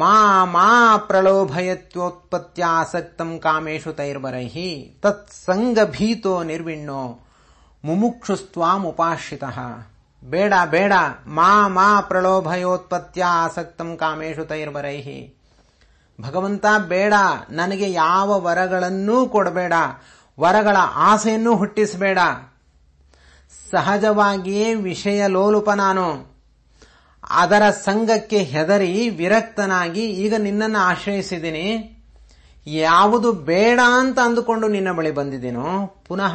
ಮಾ ಮಾ ಪ್ರಲೋಭಯತ್ವೋತ್ಪತ್ಯಾಸಕ್ತಂ ಕಾಮೇಶು ತೈರ್ಬರೈಹಿ ತತ್ಸಂಗ ಭೀತೋ ನಿರ್ವಿಣ್ಣೋ ಮುಮುಕ್ಷುಸ್ತ್ವಾಮುಪಾಶ್ರಿತ ಬೇಡ ಬೇಡ ಮಾ ಮಾ ಪ್ರಲೋಭಯೋತ್ಪತ್ಯ ಆಸಕ್ತಂ ಕಾಮೇಶು ತೈರ್ಬರೈಹಿ ಭಗವಂತ ಬೇಡ ನನಗೆ ಯಾವ ವರಗಳನ್ನೂ ಕೊಡಬೇಡ ವರಗಳ ಆಸೆಯನ್ನು ಹುಟ್ಟಿಸಬೇಡ ಸಹಜವಾಗಿಯೇ ವಿಷಯ ಲೋಲುಪ ನಾನು ಅದರ ಸಂಘಕ್ಕೆ ಹೆದರಿ ವಿರಕ್ತನಾಗಿ ಈಗ ನಿನ್ನನ್ನು ಆಶ್ರಯಿಸಿದ್ದೀನಿ ಯಾವುದು ಬೇಡ ಅಂತ ಅಂದುಕೊಂಡು ನಿನ್ನ ಬಳಿ ಬಂದಿದ್ದೀನೋ ಪುನಃ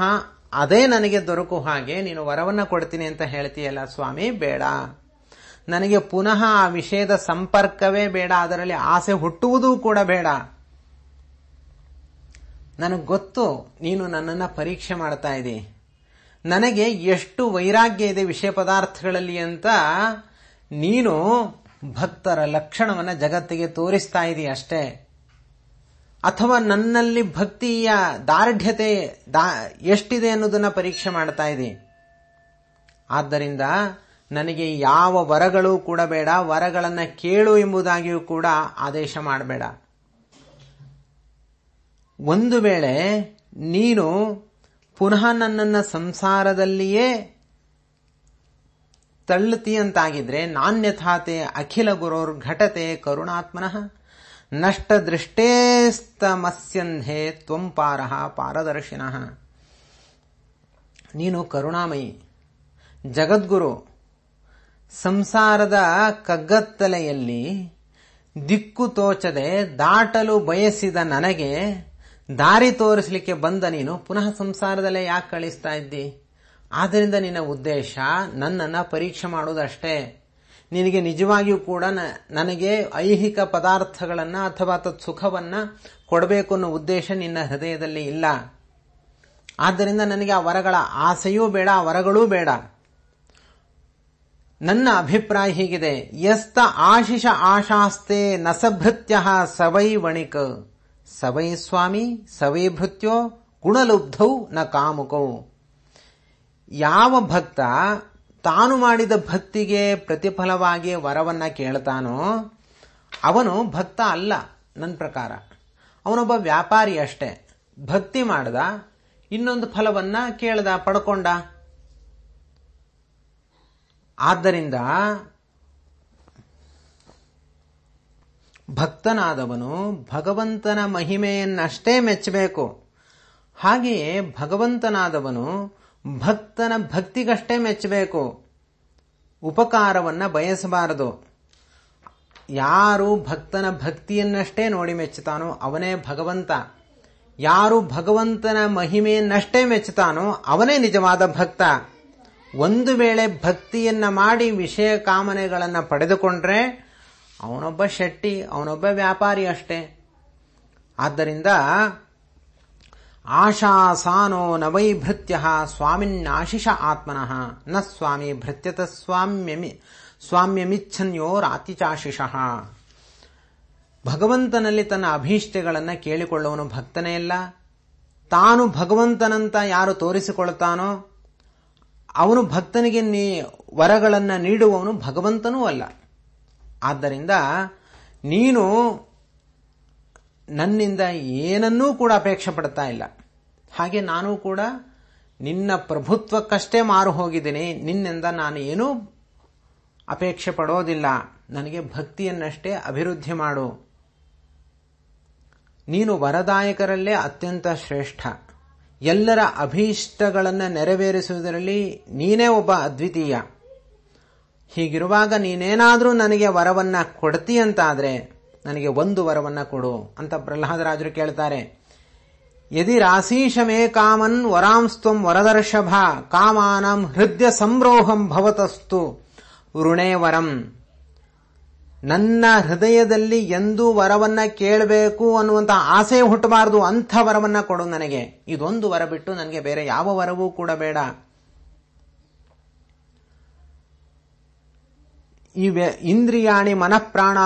ಅದೇ ನನಗೆ ದೊರಕು ಹಾಗೆ ನೀನು ವರವನ್ನು ಕೊಡ್ತೀನಿ ಅಂತ ಹೇಳ್ತೀಯಲ್ಲ ಸ್ವಾಮಿ ಬೇಡ ನನಗೆ ಪುನಃ ಆ ವಿಷಯದ ಸಂಪರ್ಕವೇ ಬೇಡ ಅದರಲ್ಲಿ ಆಸೆ ಹುಟ್ಟುವುದೂ ಕೂಡ ಬೇಡ ನನಗೆ ಗೊತ್ತು ನೀನು ನನ್ನನ್ನು ಪರೀಕ್ಷೆ ಮಾಡ್ತಾ ಇದ್ದೀನಿ ನನಗೆ ಎಷ್ಟು ವೈರಾಗ್ಯ ಇದೆ ವಿಷಯ ಪದಾರ್ಥಗಳಲ್ಲಿ ಅಂತ ನೀನು ಭಕ್ತರ ಲಕ್ಷಣವನ್ನು ಜಗತ್ತಿಗೆ ತೋರಿಸ್ತಾ ಇದೀಯ ಅಷ್ಟೇ ಅಥವಾ ನನ್ನಲ್ಲಿ ಭಕ್ತಿಯ ದಾರ್ಢ್ಯತೆ ಎಷ್ಟಿದೆ ಅನ್ನೋದನ್ನ ಪರೀಕ್ಷೆ ಮಾಡ್ತಾ ಇದಿ ಆದ್ದರಿಂದ ನನಗೆ ಯಾವ ವರಗಳು ಕೂಡ ಬೇಡ ವರಗಳನ್ನು ಕೇಳು ಎಂಬುದಾಗಿಯೂ ಕೂಡ ಆದೇಶ ಮಾಡಬೇಡ ಒಂದು ವೇಳೆ ನೀನು ಪುನಃ ನನ್ನನ್ನು ಸಂಸಾರದಲ್ಲಿಯೇ ತಳ್ಳತಿ ಅಂತಾಗಿದ್ರೆ ನಾಣ್ಯಥಾತೆ ಅಖಿಲ ಗುರೋರ್ ಘಟತೆ ಕರುಣಾತ್ಮನಃ ನಷ್ಟ ದೃಷ್ಟೇಸ್ತಮಸ್ಯಂಧೆ ಪಾರದರ್ಶಿನಃ ನೀನು ಕರುಣಾಮಯಿ ಜಗದ್ಗುರು ಸಂಸಾರದ ಕಗ್ಗತ್ತಲೆಯಲ್ಲಿ ದಿಕ್ಕು ತೋಚದೆ ದಾಟಲು ಬಯಸಿದ ನನಗೆ ದಾರಿ ತೋರಿಸಲಿಕ್ಕೆ ಬಂದ ನೀನು ಪುನಃ ಸಂಸಾರದಲ್ಲೇ ಯಾಕೆ ಕಳಿಸ್ತಾ ಇದ್ದೀ ಆದ್ದರಿಂದ ನಿನ್ನ ಉದ್ದೇಶ ನನ್ನನ್ನು ಪರೀಕ್ಷೆ ಮಾಡುವುದಷ್ಟೇ ನಿನಗೆ ನಿಜವಾಗಿಯೂ ಕೂಡ ನನಗೆ ಐಹಿಕ ಪದಾರ್ಥಗಳನ್ನು ಅಥವಾ ತತ್ ಸುಖವನ್ನು ಕೊಡಬೇಕು ಅನ್ನೋ ಉದ್ದೇಶ ನಿನ್ನ ಹೃದಯದಲ್ಲಿ ಇಲ್ಲ ಆದ್ದರಿಂದ ನನಗೆ ಆ ವರಗಳ ಆಸೆಯೂ ಬೇಡ ಆ ವರಗಳೂ ಬೇಡ ನನ್ನ ಅಭಿಪ್ರಾಯ ಹೀಗಿದೆ ಎಸ್ತ ಆಶಿಷ ಆಶಾಸ್ತೆ ನಸಭೃತ್ಯ ಸವೈ ವಣಿಕ ಸವೈ ಸ್ವಾಮಿ ಸವೈ ಭೃತ್ಯೋ ಗುಣಲುಬ್ಧೌ ನ ಕಾಮುಕೌ ಯಾವ ಭಕ್ತ ತಾನು ಮಾಡಿದ ಭಕ್ತಿಗೆ ಪ್ರತಿಫಲವಾಗಿ ವರವನ್ನು ಕೇಳ್ತಾನೋ ಅವನು ಭಕ್ತ ಅಲ್ಲ ನನ್ನ ಪ್ರಕಾರ ಅವನೊಬ್ಬ ವ್ಯಾಪಾರಿ ಅಷ್ಟೇ ಭಕ್ತಿ ಮಾಡ್ದ ಇನ್ನೊಂದು ಫಲವನ್ನ ಕೇಳ್ದ ಪಡ್ಕೊಂಡ ಆದ್ದರಿಂದ ಭಕ್ತನಾದವನು ಭಗವಂತನ ಮಹಿಮೆಯನ್ನಷ್ಟೇ ಮೆಚ್ಚಬೇಕು ಹಾಗೆಯೇ ಭಗವಂತನಾದವನು ಭಕ್ತನ ಭಕ್ತಿಗಷ್ಟೇ ಮೆಚ್ಚಬೇಕು ಉಪಕಾರವನ್ನ ಬಯಸಬಾರದು ಯಾರು ಭಕ್ತನ ಭಕ್ತಿಯನ್ನಷ್ಟೇ ನೋಡಿ ಮೆಚ್ಚುತ್ತಾನೋ ಅವನೇ ಭಗವಂತ ಯಾರು ಭಗವಂತನ ಮಹಿಮೆಯನ್ನಷ್ಟೇ ಮೆಚ್ಚುತ್ತಾನೋ ಅವನೇ ನಿಜವಾದ ಭಕ್ತ ಒಂದು ವೇಳೆ ಭಕ್ತಿಯನ್ನ ಮಾಡಿ ವಿಷಯ ಕಾಮನೆಗಳನ್ನು ಪಡೆದುಕೊಂಡ್ರೆ ಅವನೊಬ್ಬ ಶೆಟ್ಟಿ ಅವನೊಬ್ಬ ವ್ಯಾಪಾರಿ ಅಷ್ಟೇ ಆದ್ದರಿಂದ ಆಶಾ ಸಾನೋ ಸ್ವಾಮಿನ್ ಸ್ವಾಮಿನ್ನಾಶಿಷ ಆತ್ಮನಃ ನ ಸ್ವಾಮಿ ಭೃತ್ಯತ ಸ್ವಾಮ್ಯಮಿ ಸ್ವಾಮ್ಯಮಿಚ್ಛನ್ಯೋ ರಾತಿಚಾಶಿಷಃ ಭಗವಂತನಲ್ಲಿ ತನ್ನ ಅಭೀಷ್ಟೆಗಳನ್ನು ಕೇಳಿಕೊಳ್ಳುವನು ಭಕ್ತನೇ ಇಲ್ಲ ತಾನು ಭಗವಂತನಂತ ಯಾರು ತೋರಿಸಿಕೊಳ್ತಾನೋ ಅವನು ಭಕ್ತನಿಗೆ ನೀ ವರಗಳನ್ನು ನೀಡುವವನು ಭಗವಂತನೂ ಅಲ್ಲ ಆದ್ದರಿಂದ ನೀನು ನನ್ನಿಂದ ಏನನ್ನೂ ಕೂಡ ಅಪೇಕ್ಷೆ ಪಡ್ತಾ ಇಲ್ಲ ಹಾಗೆ ನಾನು ಕೂಡ ನಿನ್ನ ಪ್ರಭುತ್ವಕ್ಕಷ್ಟೇ ಮಾರು ಹೋಗಿದ್ದೀನಿ ನಿನ್ನಿಂದ ನಾನು ಏನೂ ಅಪೇಕ್ಷೆ ಪಡೋದಿಲ್ಲ ನನಗೆ ಭಕ್ತಿಯನ್ನಷ್ಟೇ ಅಭಿವೃದ್ಧಿ ಮಾಡು ನೀನು ವರದಾಯಕರಲ್ಲೇ ಅತ್ಯಂತ ಶ್ರೇಷ್ಠ ಎಲ್ಲರ ಅಭೀಷ್ಟಗಳನ್ನು ನೆರವೇರಿಸುವುದರಲ್ಲಿ ನೀನೇ ಒಬ್ಬ ಅದ್ವಿತೀಯ ಹೀಗಿರುವಾಗ ನೀನೇನಾದರೂ ನನಗೆ ವರವನ್ನು ಕೊಡ್ತೀಯಂತಾದರೆ ನನಗೆ ಒಂದು ವರವನ್ನು ಕೊಡು ಅಂತ ಪ್ರಹ್ಲಾದರಾಜರು ಕೇಳ್ತಾರೆ ಯದಿ ಮೇ ಕಾಮನ್ ವರಾಂಸ್ತ್ವಂ ವರದರ್ಶಭ ಕಾಮಾನಂ ಹೃದಯ ಸಂರೋಹಂ ಭವತಸ್ತು ಋಣೇ ವರಂ ನನ್ನ ಹೃದಯದಲ್ಲಿ ಎಂದು ವರವನ್ನ ಕೇಳಬೇಕು ಅನ್ನುವಂತ ಆಸೆ ಹುಟ್ಟಬಾರದು ಅಂಥ ವರವನ್ನ ಕೊಡು ನನಗೆ ಇದೊಂದು ವರ ಬಿಟ್ಟು ನನಗೆ ಬೇರೆ ಯಾವ ವರವೂ ಕೂಡ ಬೇಡ ವ್ಯ ಇಂದ್ರಿಯಾಣಿ ಮನಃಪ್ರಾಣಾ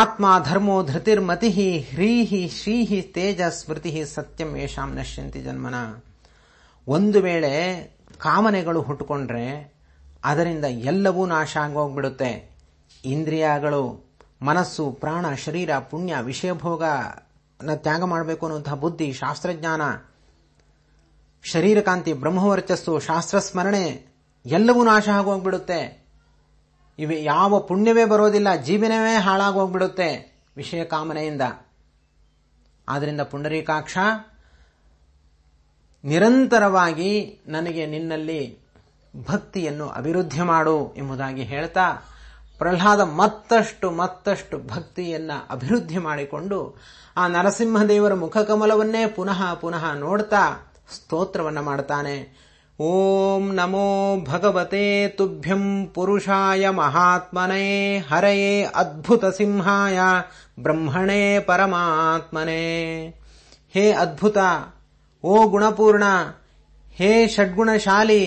ಆತ್ಮ ಧರ್ಮೋ ಧೃತಿರ್ಮತಿ ಹ್ರೀಹಿ ಶ್ರೀಹಿ ತೇಜ ಸ್ಮೃತಿ ಸತ್ಯಂ ಯಶಾಂ ನಶ್ಯಂತಿ ಜನ್ಮನ ಒಂದು ವೇಳೆ ಕಾಮನೆಗಳು ಹುಟ್ಟುಕೊಂಡ್ರೆ ಅದರಿಂದ ಎಲ್ಲವೂ ನಾಶ ಆಗೋಗ್ಬಿಡುತ್ತೆ ಇಂದ್ರಿಯಗಳು ಮನಸ್ಸು ಪ್ರಾಣ ಶರೀರ ಪುಣ್ಯ ವಿಷಯಭೋಗ ತ್ಯಾಗ ಮಾಡಬೇಕು ಅನ್ನುವಂತಹ ಬುದ್ಧಿ ಶಾಸ್ತ್ರಜ್ಞಾನ ಶರೀರಕಾಂತಿ ಬ್ರಹ್ಮವರ್ಚಸ್ಸು ಶಾಸ್ತ್ರ ಸ್ಮರಣೆ ಎಲ್ಲವೂ ನಾಶ ಆಗೋಗ್ಬಿಡುತ್ತೆ ಇವೆ ಯಾವ ಪುಣ್ಯವೇ ಬರೋದಿಲ್ಲ ಜೀವನವೇ ಹಾಳಾಗೋಗ್ಬಿಡುತ್ತೆ ವಿಷಯ ಕಾಮನೆಯಿಂದ ಆದ್ದರಿಂದ ಪುಂಡರೀಕಾಕ್ಷ ನಿರಂತರವಾಗಿ ನನಗೆ ನಿನ್ನಲ್ಲಿ ಭಕ್ತಿಯನ್ನು ಅಭಿವೃದ್ಧಿ ಮಾಡು ಎಂಬುದಾಗಿ ಹೇಳ್ತಾ ಪ್ರಹ್ಲಾದ ಮತ್ತಷ್ಟು ಮತ್ತಷ್ಟು ಭಕ್ತಿಯನ್ನು ಅಭಿವೃದ್ಧಿ ಮಾಡಿಕೊಂಡು ಆ ನರಸಿಂಹದೇವರ ಮುಖಕಮಲವನ್ನೇ ಪುನಃ ಪುನಃ ನೋಡ್ತಾ ಸ್ತೋತ್ರವನ್ನು ಮಾಡ್ತಾನೆ ನಮೋ ಭಗವತೆ ತುಭ್ಯಂ ಪುರುಷಾಯ ಮಹಾತ್ಮನೇ ಹರೇ ಅದ್ಭುತ ಸಿಂಹಾಯ ಬ್ರಹ್ಮಣೇ ಪರಮಾತ್ಮನೇ ಹೇ ಅದ್ಭುತ ಓ ಗುಣಪೂರ್ಣ ಹೇ ಷಡ್ಗುಣಶಾಲಿ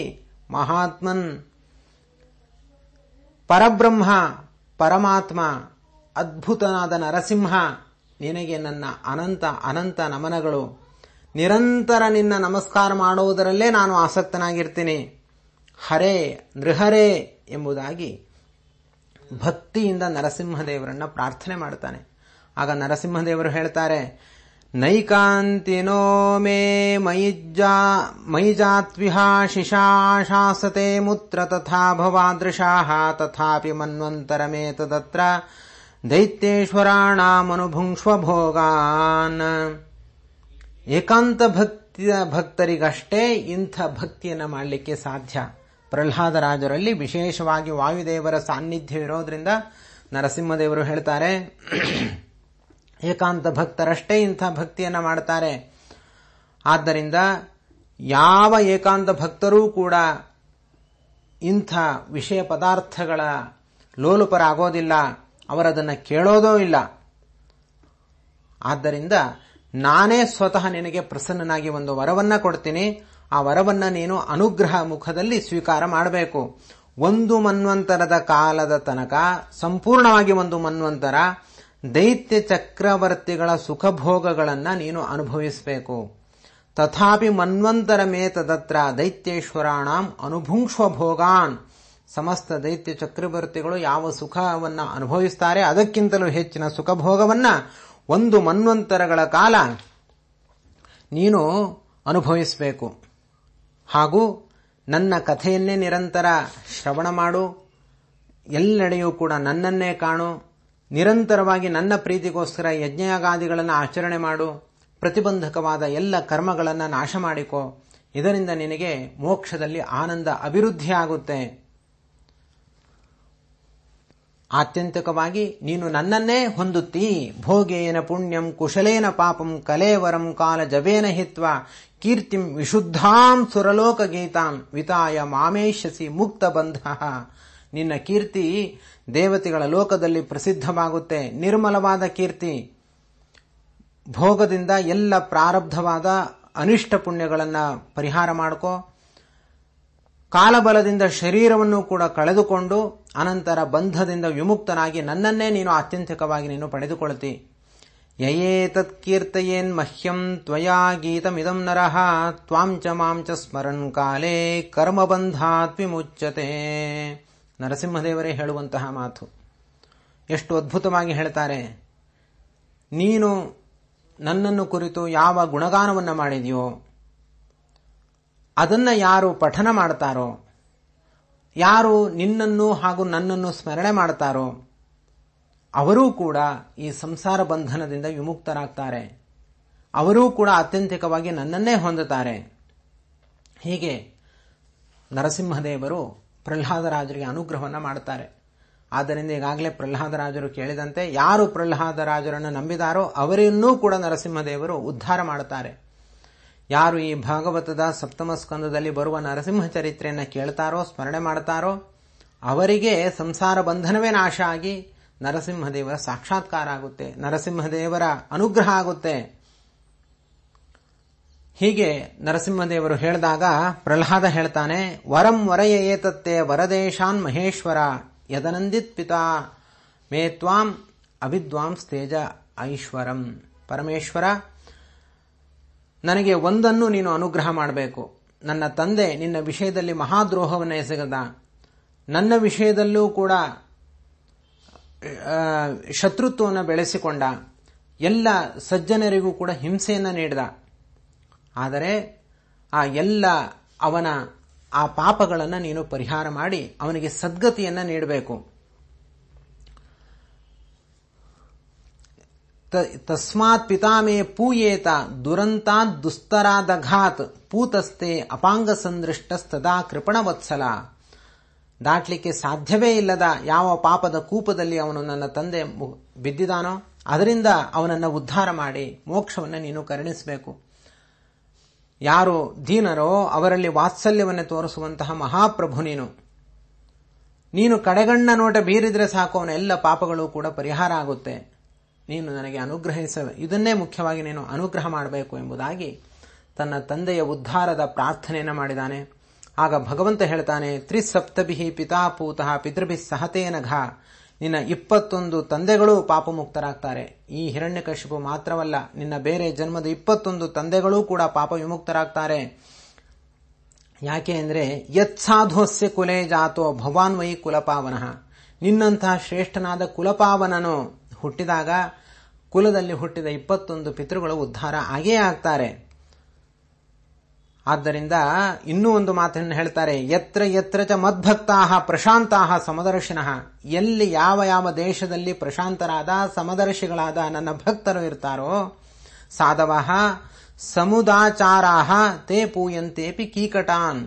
ಮಹಾತ್ಮನ್ ಪರಬ್ರಹ್ಮ ಪರಮಾತ್ಮ ಅದ್ಭುತನಾದ ನರಸಿಂಹ ನಿನಗೆ ನನ್ನ ಅನಂತ ಅನಂತ ನಮನಗಳು ನಿರಂತರ ನಿನ್ನ ನಮಸ್ಕಾರ ಮಾಡುವುದರಲ್ಲೇ ನಾನು ಆಸಕ್ತನಾಗಿರ್ತೀನಿ ಹರೇ ನೃಹರೇ ಎಂಬುದಾಗಿ ಭಕ್ತಿಯಿಂದ ನರಸಿಂಹದೇವರನ್ನ ಪ್ರಾರ್ಥನೆ ಮಾಡ್ತಾನೆ ಆಗ ನರಸಿಂಹದೇವರು ಹೇಳ್ತಾರೆ ನೈಕಾಂತಿನೋ ಮೇ ಮೈಜಾತ್ವಿಹ ಮಯಿಜಾತ್ವಿಹಾ ಶಿಶಾಶಾಸತೆ ಮುತ್ರ ತಥಾ ಭವಾದೃಶಾಹ ತಥಾಪಿ ಮನ್ವಂತರ ಮೇ ತದತ್ರ ಏಕಾಂತ ಭಕ್ತಿಯ ಭಕ್ತರಿಗಷ್ಟೇ ಇಂಥ ಭಕ್ತಿಯನ್ನು ಮಾಡಲಿಕ್ಕೆ ಸಾಧ್ಯ ಪ್ರಹ್ಲಾದರಾಜರಲ್ಲಿ ವಿಶೇಷವಾಗಿ ವಾಯುದೇವರ ಸಾನ್ನಿಧ್ಯ ಇರೋದ್ರಿಂದ ನರಸಿಂಹದೇವರು ಹೇಳ್ತಾರೆ ಏಕಾಂತ ಭಕ್ತರಷ್ಟೇ ಇಂಥ ಭಕ್ತಿಯನ್ನು ಮಾಡ್ತಾರೆ ಆದ್ದರಿಂದ ಯಾವ ಏಕಾಂತ ಭಕ್ತರೂ ಕೂಡ ಇಂಥ ವಿಷಯ ಪದಾರ್ಥಗಳ ಲೋಲುಪರಾಗೋದಿಲ್ಲ ಅವರದನ್ನು ಕೇಳೋದೋ ಇಲ್ಲ ಆದ್ದರಿಂದ ನಾನೇ ಸ್ವತಃ ನಿನಗೆ ಪ್ರಸನ್ನನಾಗಿ ಒಂದು ವರವನ್ನ ಕೊಡ್ತೀನಿ ಆ ವರವನ್ನ ನೀನು ಅನುಗ್ರಹ ಮುಖದಲ್ಲಿ ಸ್ವೀಕಾರ ಮಾಡಬೇಕು ಒಂದು ಮನ್ವಂತರದ ಕಾಲದ ತನಕ ಸಂಪೂರ್ಣವಾಗಿ ಒಂದು ಮನ್ವಂತರ ದೈತ್ಯ ಚಕ್ರವರ್ತಿಗಳ ಸುಖಭೋಗಗಳನ್ನು ನೀನು ಅನುಭವಿಸಬೇಕು ತಥಾಪಿ ಮನ್ವಂತರ ಮೇ ತದತ್ರ ದೈತ್ಯೇಶ್ವರಾಣಾಂ ಅನುಭುಂಕ್ಷ್ವ ಭೋಗಾನ್ ಸಮಸ್ತ ದೈತ್ಯ ಚಕ್ರವರ್ತಿಗಳು ಯಾವ ಸುಖವನ್ನ ಅನುಭವಿಸ್ತಾರೆ ಅದಕ್ಕಿಂತಲೂ ಹೆಚ್ಚಿನ ಸುಖಭೋಗವನ್ನ ಒಂದು ಮನ್ವಂತರಗಳ ಕಾಲ ನೀನು ಅನುಭವಿಸಬೇಕು ಹಾಗೂ ನನ್ನ ಕಥೆಯನ್ನೇ ನಿರಂತರ ಶ್ರವಣ ಮಾಡು ಎಲ್ಲೆಡೆಯೂ ಕೂಡ ನನ್ನನ್ನೇ ಕಾಣು ನಿರಂತರವಾಗಿ ನನ್ನ ಪ್ರೀತಿಗೋಸ್ಕರ ಯಜ್ಞಯಾಗಾದಿಗಳನ್ನು ಆಚರಣೆ ಮಾಡು ಪ್ರತಿಬಂಧಕವಾದ ಎಲ್ಲ ಕರ್ಮಗಳನ್ನು ನಾಶ ಮಾಡಿಕೊ ಇದರಿಂದ ನಿನಗೆ ಮೋಕ್ಷದಲ್ಲಿ ಆನಂದ ಅಭಿವೃದ್ಧಿಯಾಗುತ್ತೆ ಆತ್ಯಂತಿಕವಾಗಿ ನೀನು ನನ್ನನ್ನೇ ಹೊಂದುತ್ತೀ ಭೋಗೇನ ಪುಣ್ಯಂ ಕುಶಲೇನ ಪಾಪಂ ಕಲೇವರಂ ಕಾಲ ಜವೇನ ಹಿತ್ವ ಕೀರ್ತಿಂ ವಿಶುದ್ಧಾಂ ಸುರಲೋಕ ಗೀತಾಂ ವಿತಾಯ ಮಾಮೇಶಸಿ ಮುಕ್ತ ಬಂಧ ನಿನ್ನ ಕೀರ್ತಿ ದೇವತೆಗಳ ಲೋಕದಲ್ಲಿ ಪ್ರಸಿದ್ಧವಾಗುತ್ತೆ ನಿರ್ಮಲವಾದ ಕೀರ್ತಿ ಭೋಗದಿಂದ ಎಲ್ಲ ಪ್ರಾರಬ್ಧವಾದ ಅನಿಷ್ಟ ಪುಣ್ಯಗಳನ್ನು ಪರಿಹಾರ ಮಾಡ್ಕೋ ಕಾಲಬಲದಿಂದ ಶರೀರವನ್ನು ಕೂಡ ಕಳೆದುಕೊಂಡು ಅನಂತರ ಬಂಧದಿಂದ ವಿಮುಕ್ತನಾಗಿ ನನ್ನನ್ನೇ ನೀನು ಆತ್ಯಂತಿಕವಾಗಿ ನೀನು ಪಡೆದುಕೊಳ್ತಿ ಯಯೇ ತತ್ಕೀರ್ತಯೇನ್ ಮಹ್ಯಂ ತ್ವಯಾ ಗೀತಮಿದಂ ನರಹ ತ್ವಾಂಚ ಮಾಂಚ ಸ್ಮರಣ್ ಕಾಲೇ ಕರ್ಮಬಂಧಾತ್ ವಿಮುಚ್ಚತೆ ನರಸಿಂಹದೇವರೇ ಹೇಳುವಂತಹ ಮಾತು ಎಷ್ಟು ಅದ್ಭುತವಾಗಿ ಹೇಳ್ತಾರೆ ನೀನು ನನ್ನನ್ನು ಕುರಿತು ಯಾವ ಗುಣಗಾನವನ್ನು ಮಾಡಿದೆಯೋ ಅದನ್ನು ಯಾರು ಪಠನ ಮಾಡ್ತಾರೋ ಯಾರು ನಿನ್ನನ್ನು ಹಾಗೂ ನನ್ನನ್ನು ಸ್ಮರಣೆ ಮಾಡ್ತಾರೋ ಅವರೂ ಕೂಡ ಈ ಸಂಸಾರ ಬಂಧನದಿಂದ ವಿಮುಕ್ತರಾಗ್ತಾರೆ ಅವರೂ ಕೂಡ ಅತ್ಯಂತಿಕವಾಗಿ ನನ್ನನ್ನೇ ಹೊಂದುತ್ತಾರೆ ಹೀಗೆ ನರಸಿಂಹದೇವರು ಪ್ರಹ್ಲಾದರಾಜರಿಗೆ ಅನುಗ್ರಹವನ್ನು ಮಾಡುತ್ತಾರೆ ಆದ್ದರಿಂದ ಈಗಾಗಲೇ ಪ್ರಹ್ಲಾದರಾಜರು ಕೇಳಿದಂತೆ ಯಾರು ಪ್ರಹ್ಲಾದರಾಜರನ್ನು ನಂಬಿದಾರೋ ಅವರನ್ನೂ ಕೂಡ ನರಸಿಂಹದೇವರು ಉದ್ಧಾರ ಮಾಡುತ್ತಾರೆ ಯಾರು ಈ ಭಾಗವತದ ಸಪ್ತಮ ಸ್ಕಂದದಲ್ಲಿ ಬರುವ ನರಸಿಂಹ ಚರಿತ್ರೆಯನ್ನು ಕೇಳ್ತಾರೋ ಸ್ಮರಣೆ ಮಾಡ್ತಾರೋ ಅವರಿಗೆ ಸಂಸಾರ ಬಂಧನವೇ ನಾಶ ಆಗಿ ನರಸಿಂಹದೇವರ ಸಾಕ್ಷಾತ್ಕಾರ ಆಗುತ್ತೆ ನರಸಿಂಹದೇವರ ಅನುಗ್ರಹ ಆಗುತ್ತೆ ಹೀಗೆ ನರಸಿಂಹದೇವರು ಹೇಳಿದಾಗ ಪ್ರಹ್ಲಾದ ಹೇಳ್ತಾನೆ ವರಂ ವರಯ ಏತತ್ತೆ ವರದೇಶಾನ್ ಮಹೇಶ್ವರ ಯದನಂದಿತ್ ಪಿತಾ ಮೇತ್ವಾಂ ತ್ವಾಂ ಅವಿದ್ವಾಂಸ್ತೇಜ ಐಶ್ವರಂ ಪರಮೇಶ್ವರ ನನಗೆ ಒಂದನ್ನು ನೀನು ಅನುಗ್ರಹ ಮಾಡಬೇಕು ನನ್ನ ತಂದೆ ನಿನ್ನ ವಿಷಯದಲ್ಲಿ ಮಹಾದ್ರೋಹವನ್ನು ಎಸಗದ ನನ್ನ ವಿಷಯದಲ್ಲೂ ಕೂಡ ಶತ್ರುತ್ವವನ್ನು ಬೆಳೆಸಿಕೊಂಡ ಎಲ್ಲ ಸಜ್ಜನರಿಗೂ ಕೂಡ ಹಿಂಸೆಯನ್ನು ನೀಡಿದ ಆದರೆ ಆ ಎಲ್ಲ ಅವನ ಆ ಪಾಪಗಳನ್ನು ನೀನು ಪರಿಹಾರ ಮಾಡಿ ಅವನಿಗೆ ಸದ್ಗತಿಯನ್ನು ನೀಡಬೇಕು ತಸ್ಮಾತ್ ಪಿತಾಮೇ ಪೂಯೇತ ದುರಂತಾದ್ ದುಸ್ತರಾದಘಾತ್ ಪೂತಸ್ತೆ ಅಪಾಂಗ ಸಂದೃಷ್ಟಸ್ತದಾ ಕೃಪಣವತ್ಸಲ ದಾಟ್ಲಿಕ್ಕೆ ಸಾಧ್ಯವೇ ಇಲ್ಲದ ಯಾವ ಪಾಪದ ಕೂಪದಲ್ಲಿ ಅವನು ನನ್ನ ತಂದೆ ಬಿದ್ದಿದಾನೋ ಅದರಿಂದ ಅವನನ್ನು ಉದ್ಧಾರ ಮಾಡಿ ಮೋಕ್ಷವನ್ನು ನೀನು ಕರುಣಿಸಬೇಕು ಯಾರು ದೀನರೋ ಅವರಲ್ಲಿ ವಾತ್ಸಲ್ಯವನ್ನು ತೋರಿಸುವಂತಹ ಮಹಾಪ್ರಭು ನೀನು ನೀನು ಕಡೆಗಣ್ಣ ನೋಟ ಬೀರಿದ್ರೆ ಸಾಕು ಅವನ ಎಲ್ಲ ಪಾಪಗಳು ಕೂಡ ಪರಿಹಾರ ಆಗುತ್ತೆ ನೀನು ನನಗೆ ಅನುಗ್ರಹಿಸ ಇದನ್ನೇ ಮುಖ್ಯವಾಗಿ ನೀನು ಅನುಗ್ರಹ ಮಾಡಬೇಕು ಎಂಬುದಾಗಿ ತನ್ನ ತಂದೆಯ ಉದ್ಧಾರದ ಪ್ರಾರ್ಥನೆಯನ್ನು ಮಾಡಿದಾನೆ ಆಗ ಭಗವಂತ ಹೇಳ್ತಾನೆ ತ್ರಿಸಪ್ತಭಿ ಪಿತಾಪೂತ ಪಿತೃಭಿ ಘ ನಿನ್ನ ಇಪ್ಪತ್ತೊಂದು ತಂದೆಗಳು ಪಾಪಮುಕ್ತರಾಗ್ತಾರೆ ಈ ಹಿರಣ್ಯಕಶಿಪು ಮಾತ್ರವಲ್ಲ ನಿನ್ನ ಬೇರೆ ಜನ್ಮದ ಇಪ್ಪತ್ತೊಂದು ತಂದೆಗಳೂ ಕೂಡ ಪಾಪ ವಿಮುಕ್ತರಾಗ್ತಾರೆ ಯಾಕೆ ಅಂದರೆ ಯತ್ಸಾಧೋಸ್ಯ ಕುಲೇ ಜಾತೋ ಭವಾನ್ವಯಿ ಕುಲಪಾವನಃ ನಿನ್ನಂತಹ ಶ್ರೇಷ್ಠನಾದ ಕುಲಪಾವನನು ಹುಟ್ಟಿದಾಗ ಕುಲದಲ್ಲಿ ಹುಟ್ಟಿದ ಇಪ್ಪತ್ತೊಂದು ಪಿತೃಗಳು ಉದ್ಧಾರ ಆಗೇ ಆಗ್ತಾರೆ ಆದ್ದರಿಂದ ಇನ್ನೂ ಒಂದು ಮಾತನ್ನು ಹೇಳ್ತಾರೆ ಎತ್ರ ಎತ್ರ ಚ ಮದ್ಭಕ್ತಾಹ ಪ್ರಶಾಂತಾಹ ಸಮದರ್ಶಿನಃ ಎಲ್ಲಿ ಯಾವ ಯಾವ ದೇಶದಲ್ಲಿ ಪ್ರಶಾಂತರಾದ ಸಮದರ್ಶಿಗಳಾದ ನನ್ನ ಭಕ್ತರು ಇರ್ತಾರೋ ಸಾಧವಃ ಸಮುದಾಚಾರಾಹ ತೇ ಪೂಯಂತೇಪಿ ಕೀಕಟಾನ್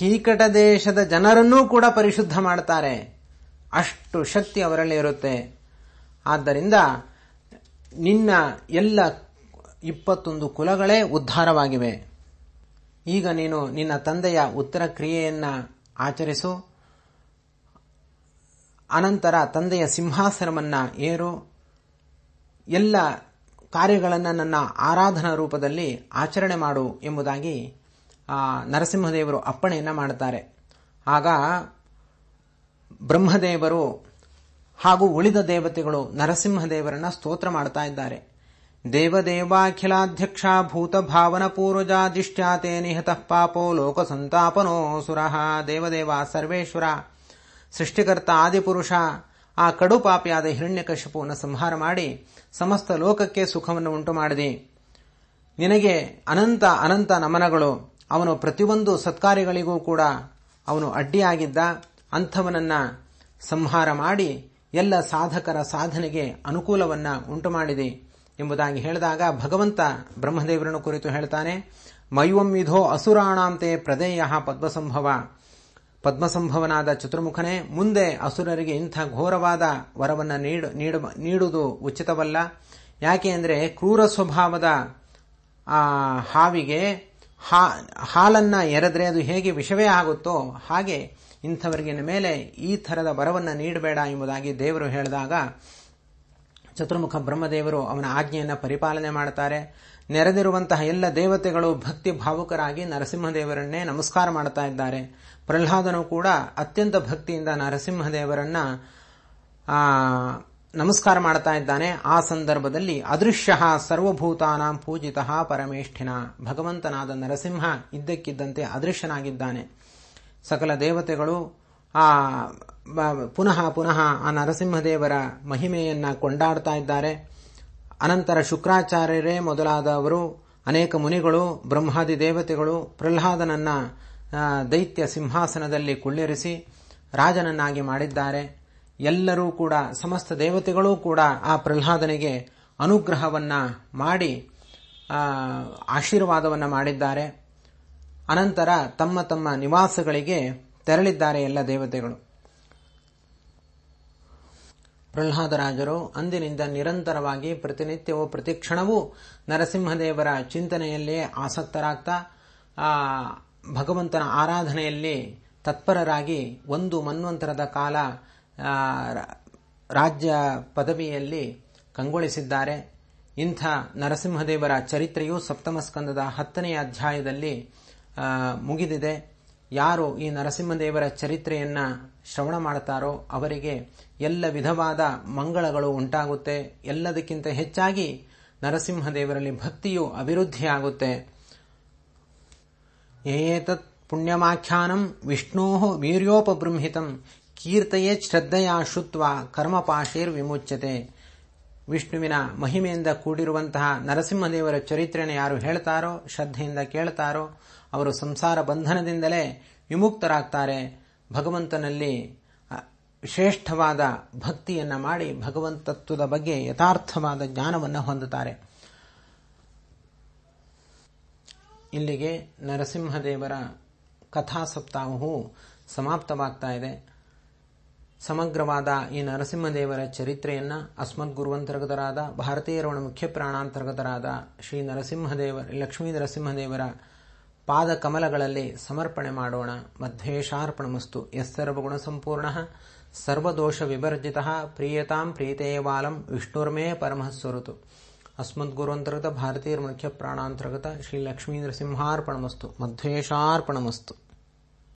ಕೀಕಟ ದೇಶದ ಜನರನ್ನೂ ಕೂಡ ಪರಿಶುದ್ಧ ಮಾಡ್ತಾರೆ ಅಷ್ಟು ಶಕ್ತಿ ಅವರಲ್ಲಿ ಇರುತ್ತೆ ಆದ್ದರಿಂದ ನಿನ್ನ ಎಲ್ಲ ಇಪ್ಪತ್ತೊಂದು ಕುಲಗಳೇ ಉದ್ಧಾರವಾಗಿವೆ ಈಗ ನೀನು ನಿನ್ನ ತಂದೆಯ ಉತ್ತರ ಕ್ರಿಯೆಯನ್ನ ಆಚರಿಸು ಅನಂತರ ತಂದೆಯ ಸಿಂಹಾಸನವನ್ನ ಏರು ಎಲ್ಲ ಕಾರ್ಯಗಳನ್ನು ನನ್ನ ಆರಾಧನಾ ರೂಪದಲ್ಲಿ ಆಚರಣೆ ಮಾಡು ಎಂಬುದಾಗಿ ನರಸಿಂಹದೇವರು ಅಪ್ಪಣೆಯನ್ನು ಮಾಡುತ್ತಾರೆ ಆಗ ಬ್ರಹ್ಮದೇವರು ಹಾಗೂ ಉಳಿದ ದೇವತೆಗಳು ನರಸಿಂಹದೇವರನ್ನ ಸ್ತೋತ್ರ ಮಾಡ್ತಾ ಇದ್ದಾರೆ ದೇವದೇವಾಖಿಲಾಧ್ಯಕ್ಷ ಭೂತ ಭಾವನ ಪೂರ್ವಜಾಧಿಷ್ಠ್ಯಾತೆ ನಿಹತಃ ಪಾಪೋ ಲೋಕ ಸಂತಾಪನೋ ಸುರಹ ದೇವದೇವ ಸರ್ವೇಶ್ವರ ಸೃಷ್ಟಿಕರ್ತ ಆದಿಪುರುಷ ಆ ಕಡು ಪಾಪಿಯಾದ ಹಿರಣ್ಯಕಶಿಪುವನ್ನು ಸಂಹಾರ ಮಾಡಿ ಸಮಸ್ತ ಲೋಕಕ್ಕೆ ಸುಖವನ್ನು ಉಂಟು ಮಾಡಿದೆ ನಿನಗೆ ಅನಂತ ಅನಂತ ನಮನಗಳು ಅವನು ಪ್ರತಿಯೊಂದು ಸತ್ಕಾರ್ಯಗಳಿಗೂ ಕೂಡ ಅವನು ಅಡ್ಡಿಯಾಗಿದ್ದ ಅಂಥವನನ್ನ ಸಂಹಾರ ಮಾಡಿ ಎಲ್ಲ ಸಾಧಕರ ಸಾಧನೆಗೆ ಅನುಕೂಲವನ್ನು ಉಂಟು ಮಾಡಿದೆ ಎಂಬುದಾಗಿ ಹೇಳಿದಾಗ ಭಗವಂತ ಬ್ರಹ್ಮದೇವರನ್ನು ಕುರಿತು ಹೇಳ್ತಾನೆ ಮೈವಂ ವಿಧೋ ಅಸುರಾಣಾಂತೆ ಪ್ರದೇಯ ಪದ್ಮಸಂಭವ ಪದ್ಮಸಂಭವನಾದ ಚತುರ್ಮುಖನೇ ಮುಂದೆ ಅಸುರರಿಗೆ ಇಂಥ ಘೋರವಾದ ವರವನ್ನು ನೀಡುವುದು ಉಚಿತವಲ್ಲ ಯಾಕೆ ಅಂದರೆ ಕ್ರೂರ ಸ್ವಭಾವದ ಹಾವಿಗೆ ಹಾಲನ್ನು ಎರೆದ್ರೆ ಅದು ಹೇಗೆ ವಿಷವೇ ಆಗುತ್ತೋ ಹಾಗೆ ಇಂಥವರಿಗಿನ ಮೇಲೆ ಈ ಥರದ ವರವನ್ನು ನೀಡಬೇಡ ಎಂಬುದಾಗಿ ದೇವರು ಹೇಳಿದಾಗ ಚತುರ್ಮುಖ ಬ್ರಹ್ಮದೇವರು ಅವನ ಆಜ್ಞೆಯನ್ನು ಪರಿಪಾಲನೆ ಮಾಡುತ್ತಾರೆ ನೆರೆದಿರುವಂತಹ ಎಲ್ಲ ದೇವತೆಗಳು ಭಕ್ತಿ ಭಾವುಕರಾಗಿ ನರಸಿಂಹದೇವರನ್ನೇ ನಮಸ್ಕಾರ ಮಾಡುತ್ತಾ ಇದ್ದಾರೆ ಪ್ರಹ್ಲಾದನು ಕೂಡ ಅತ್ಯಂತ ಭಕ್ತಿಯಿಂದ ನರಸಿಂಹದೇವರನ್ನ ನಮಸ್ಕಾರ ಮಾಡ್ತಾ ಇದ್ದಾನೆ ಆ ಸಂದರ್ಭದಲ್ಲಿ ಅದೃಶ್ಯ ಸರ್ವಭೂತಾನಾಂ ಪೂಜಿತ ಪರಮೇಷ್ಠಿನ ಭಗವಂತನಾದ ನರಸಿಂಹ ಇದ್ದಕ್ಕಿದ್ದಂತೆ ಅದೃಶ್ಯನಾಗಿದ್ದಾನೆ ಸಕಲ ದೇವತೆಗಳು ಆ ಪುನಃ ಪುನಃ ಆ ನರಸಿಂಹದೇವರ ಮಹಿಮೆಯನ್ನ ಕೊಂಡಾಡ್ತಾ ಇದ್ದಾರೆ ಅನಂತರ ಶುಕ್ರಾಚಾರ್ಯರೇ ಮೊದಲಾದವರು ಅನೇಕ ಮುನಿಗಳು ಬ್ರಹ್ಮಾದಿ ದೇವತೆಗಳು ಪ್ರಹ್ಲಾದನನ್ನ ದೈತ್ಯ ಸಿಂಹಾಸನದಲ್ಲಿ ಕುಳ್ಳಿರಿಸಿ ರಾಜನನ್ನಾಗಿ ಮಾಡಿದ್ದಾರೆ ಎಲ್ಲರೂ ಕೂಡ ಸಮಸ್ತ ದೇವತೆಗಳೂ ಕೂಡ ಆ ಪ್ರಹ್ಲಾದನಿಗೆ ಅನುಗ್ರಹವನ್ನ ಮಾಡಿ ಆಶೀರ್ವಾದವನ್ನ ಮಾಡಿದ್ದಾರೆ ಅನಂತರ ತಮ್ಮ ತಮ್ಮ ನಿವಾಸಗಳಿಗೆ ತೆರಳಿದ್ದಾರೆ ಎಲ್ಲ ದೇವತೆಗಳು ಪ್ರಹ್ಲಾದರಾಜರು ಅಂದಿನಿಂದ ನಿರಂತರವಾಗಿ ಪ್ರತಿನಿತ್ಯವೂ ಪ್ರತಿಕ್ಷಣವೂ ನರಸಿಂಹದೇವರ ಚಿಂತನೆಯಲ್ಲೇ ಆಸಕ್ತರಾಗ್ತಾ ಭಗವಂತನ ಆರಾಧನೆಯಲ್ಲಿ ತತ್ಪರರಾಗಿ ಒಂದು ಮನ್ವಂತರದ ಕಾಲ ರಾಜ್ಯ ಪದವಿಯಲ್ಲಿ ಕಂಗೊಳಿಸಿದ್ದಾರೆ ಇಂಥ ನರಸಿಂಹದೇವರ ಚರಿತ್ರೆಯು ಸಪ್ತಮ ಸ್ಕಂದದ ಹತ್ತನೆಯ ಅಧ್ಯಾಯದಲ್ಲಿ ಮುಗಿದಿದೆ ಯಾರು ಈ ನರಸಿಂಹದೇವರ ಚರಿತ್ರೆಯನ್ನು ಶ್ರವಣ ಮಾಡುತ್ತಾರೋ ಅವರಿಗೆ ಎಲ್ಲ ವಿಧವಾದ ಮಂಗಳಗಳು ಉಂಟಾಗುತ್ತೆ ಎಲ್ಲದಕ್ಕಿಂತ ಹೆಚ್ಚಾಗಿ ನರಸಿಂಹದೇವರಲ್ಲಿ ಭಕ್ತಿಯು ಅಭಿವೃದ್ಧಿಯಾಗುತ್ತೆ ಏತತ್ ಪುಣ್ಯಮಾಖ್ಯಾನಂ ವಿಷ್ಣೋ ವೀರ್ಯೋಪಬೃಂಹಿತಂ ಕೀರ್ತೆಯೇ ಶ್ರದ್ಧೆಯ ಶುತ್ವ ಕರ್ಮಪಾಶೇರ್ ವಿಮುಚ್ಯತೆ ವಿಷ್ಣುವಿನ ಮಹಿಮೆಯಿಂದ ಕೂಡಿರುವಂತಹ ನರಸಿಂಹದೇವರ ಚರಿತ್ರೆಯನ್ನು ಯಾರು ಹೇಳ್ತಾರೋ ಶ್ರದ್ಧೆಯಿಂದ ಕೇಳ್ತಾರೋ ಅವರು ಸಂಸಾರ ಬಂಧನದಿಂದಲೇ ವಿಮುಕ್ತರಾಗ್ತಾರೆ ಭಗವಂತನಲ್ಲಿ ಶ್ರೇಷ್ಠವಾದ ಭಕ್ತಿಯನ್ನು ಮಾಡಿ ಭಗವಂತತ್ವದ ಬಗ್ಗೆ ಯಥಾರ್ಥವಾದ ಜ್ಞಾನವನ್ನು ಹೊಂದುತ್ತಾರೆ ಇಲ್ಲಿಗೆ ನರಸಿಂಹದೇವರ ಕಥಾ ಸಪ್ತಾಹವು ಸಮಾಪ್ತವಾಗ್ತಾ ಇದೆ ಸಮಗ್ರವಾದ ಈ ನರಸಿಂಹದೇವರ ಚರಿತ್ರೆಯನ್ನು ಅಸ್ಮದ್ ಗುರುವಂತರ್ಗತರಾದ ಭಾರತೀಯರವಣ ಮುಖ್ಯ ಪ್ರಾಣಾಂತರ್ಗತರಾದ ಶ್ರೀ ನರಸಿಂಹದೇವರ ಲಕ್ಷ್ಮೀ ನರಸಿಂಹದೇವರ ಪಾದಕಮಲಗಳಲ್ಲಿ ಸಮರ್ಪಣೆ ಮಾಡೋಣ ಮಧ್ವೇಶಾರ್ಪಣಮಸ್ತು ಯಸ್ಸರ್ವಗುಣ ಸಂಪೂರ್ಣ ಸರ್ವದೋಷ ವಿವರ್ಜಿತ ಪ್ರಿಯತಾಂ ಪ್ರೀತೇವಾಲಂ ವಿಷ್ಣುರ್ಮೇ ಪರಮಃ ಸ್ವರುತು ಅಸ್ಮದ್ಗುರುವಂತರ್ಗತ ಭಾರತೀಯ ಮುಖ್ಯ ಪ್ರಾಣಾಂತರ್ಗತ ಶ್ರೀ ಲಕ್ಷ್ಮೀ ನರಸಿಂಹಾರ್ಪಣಮಸ್ತು ಮಧ್ವೇಶಾರ್ಪಣಮಸ್ತು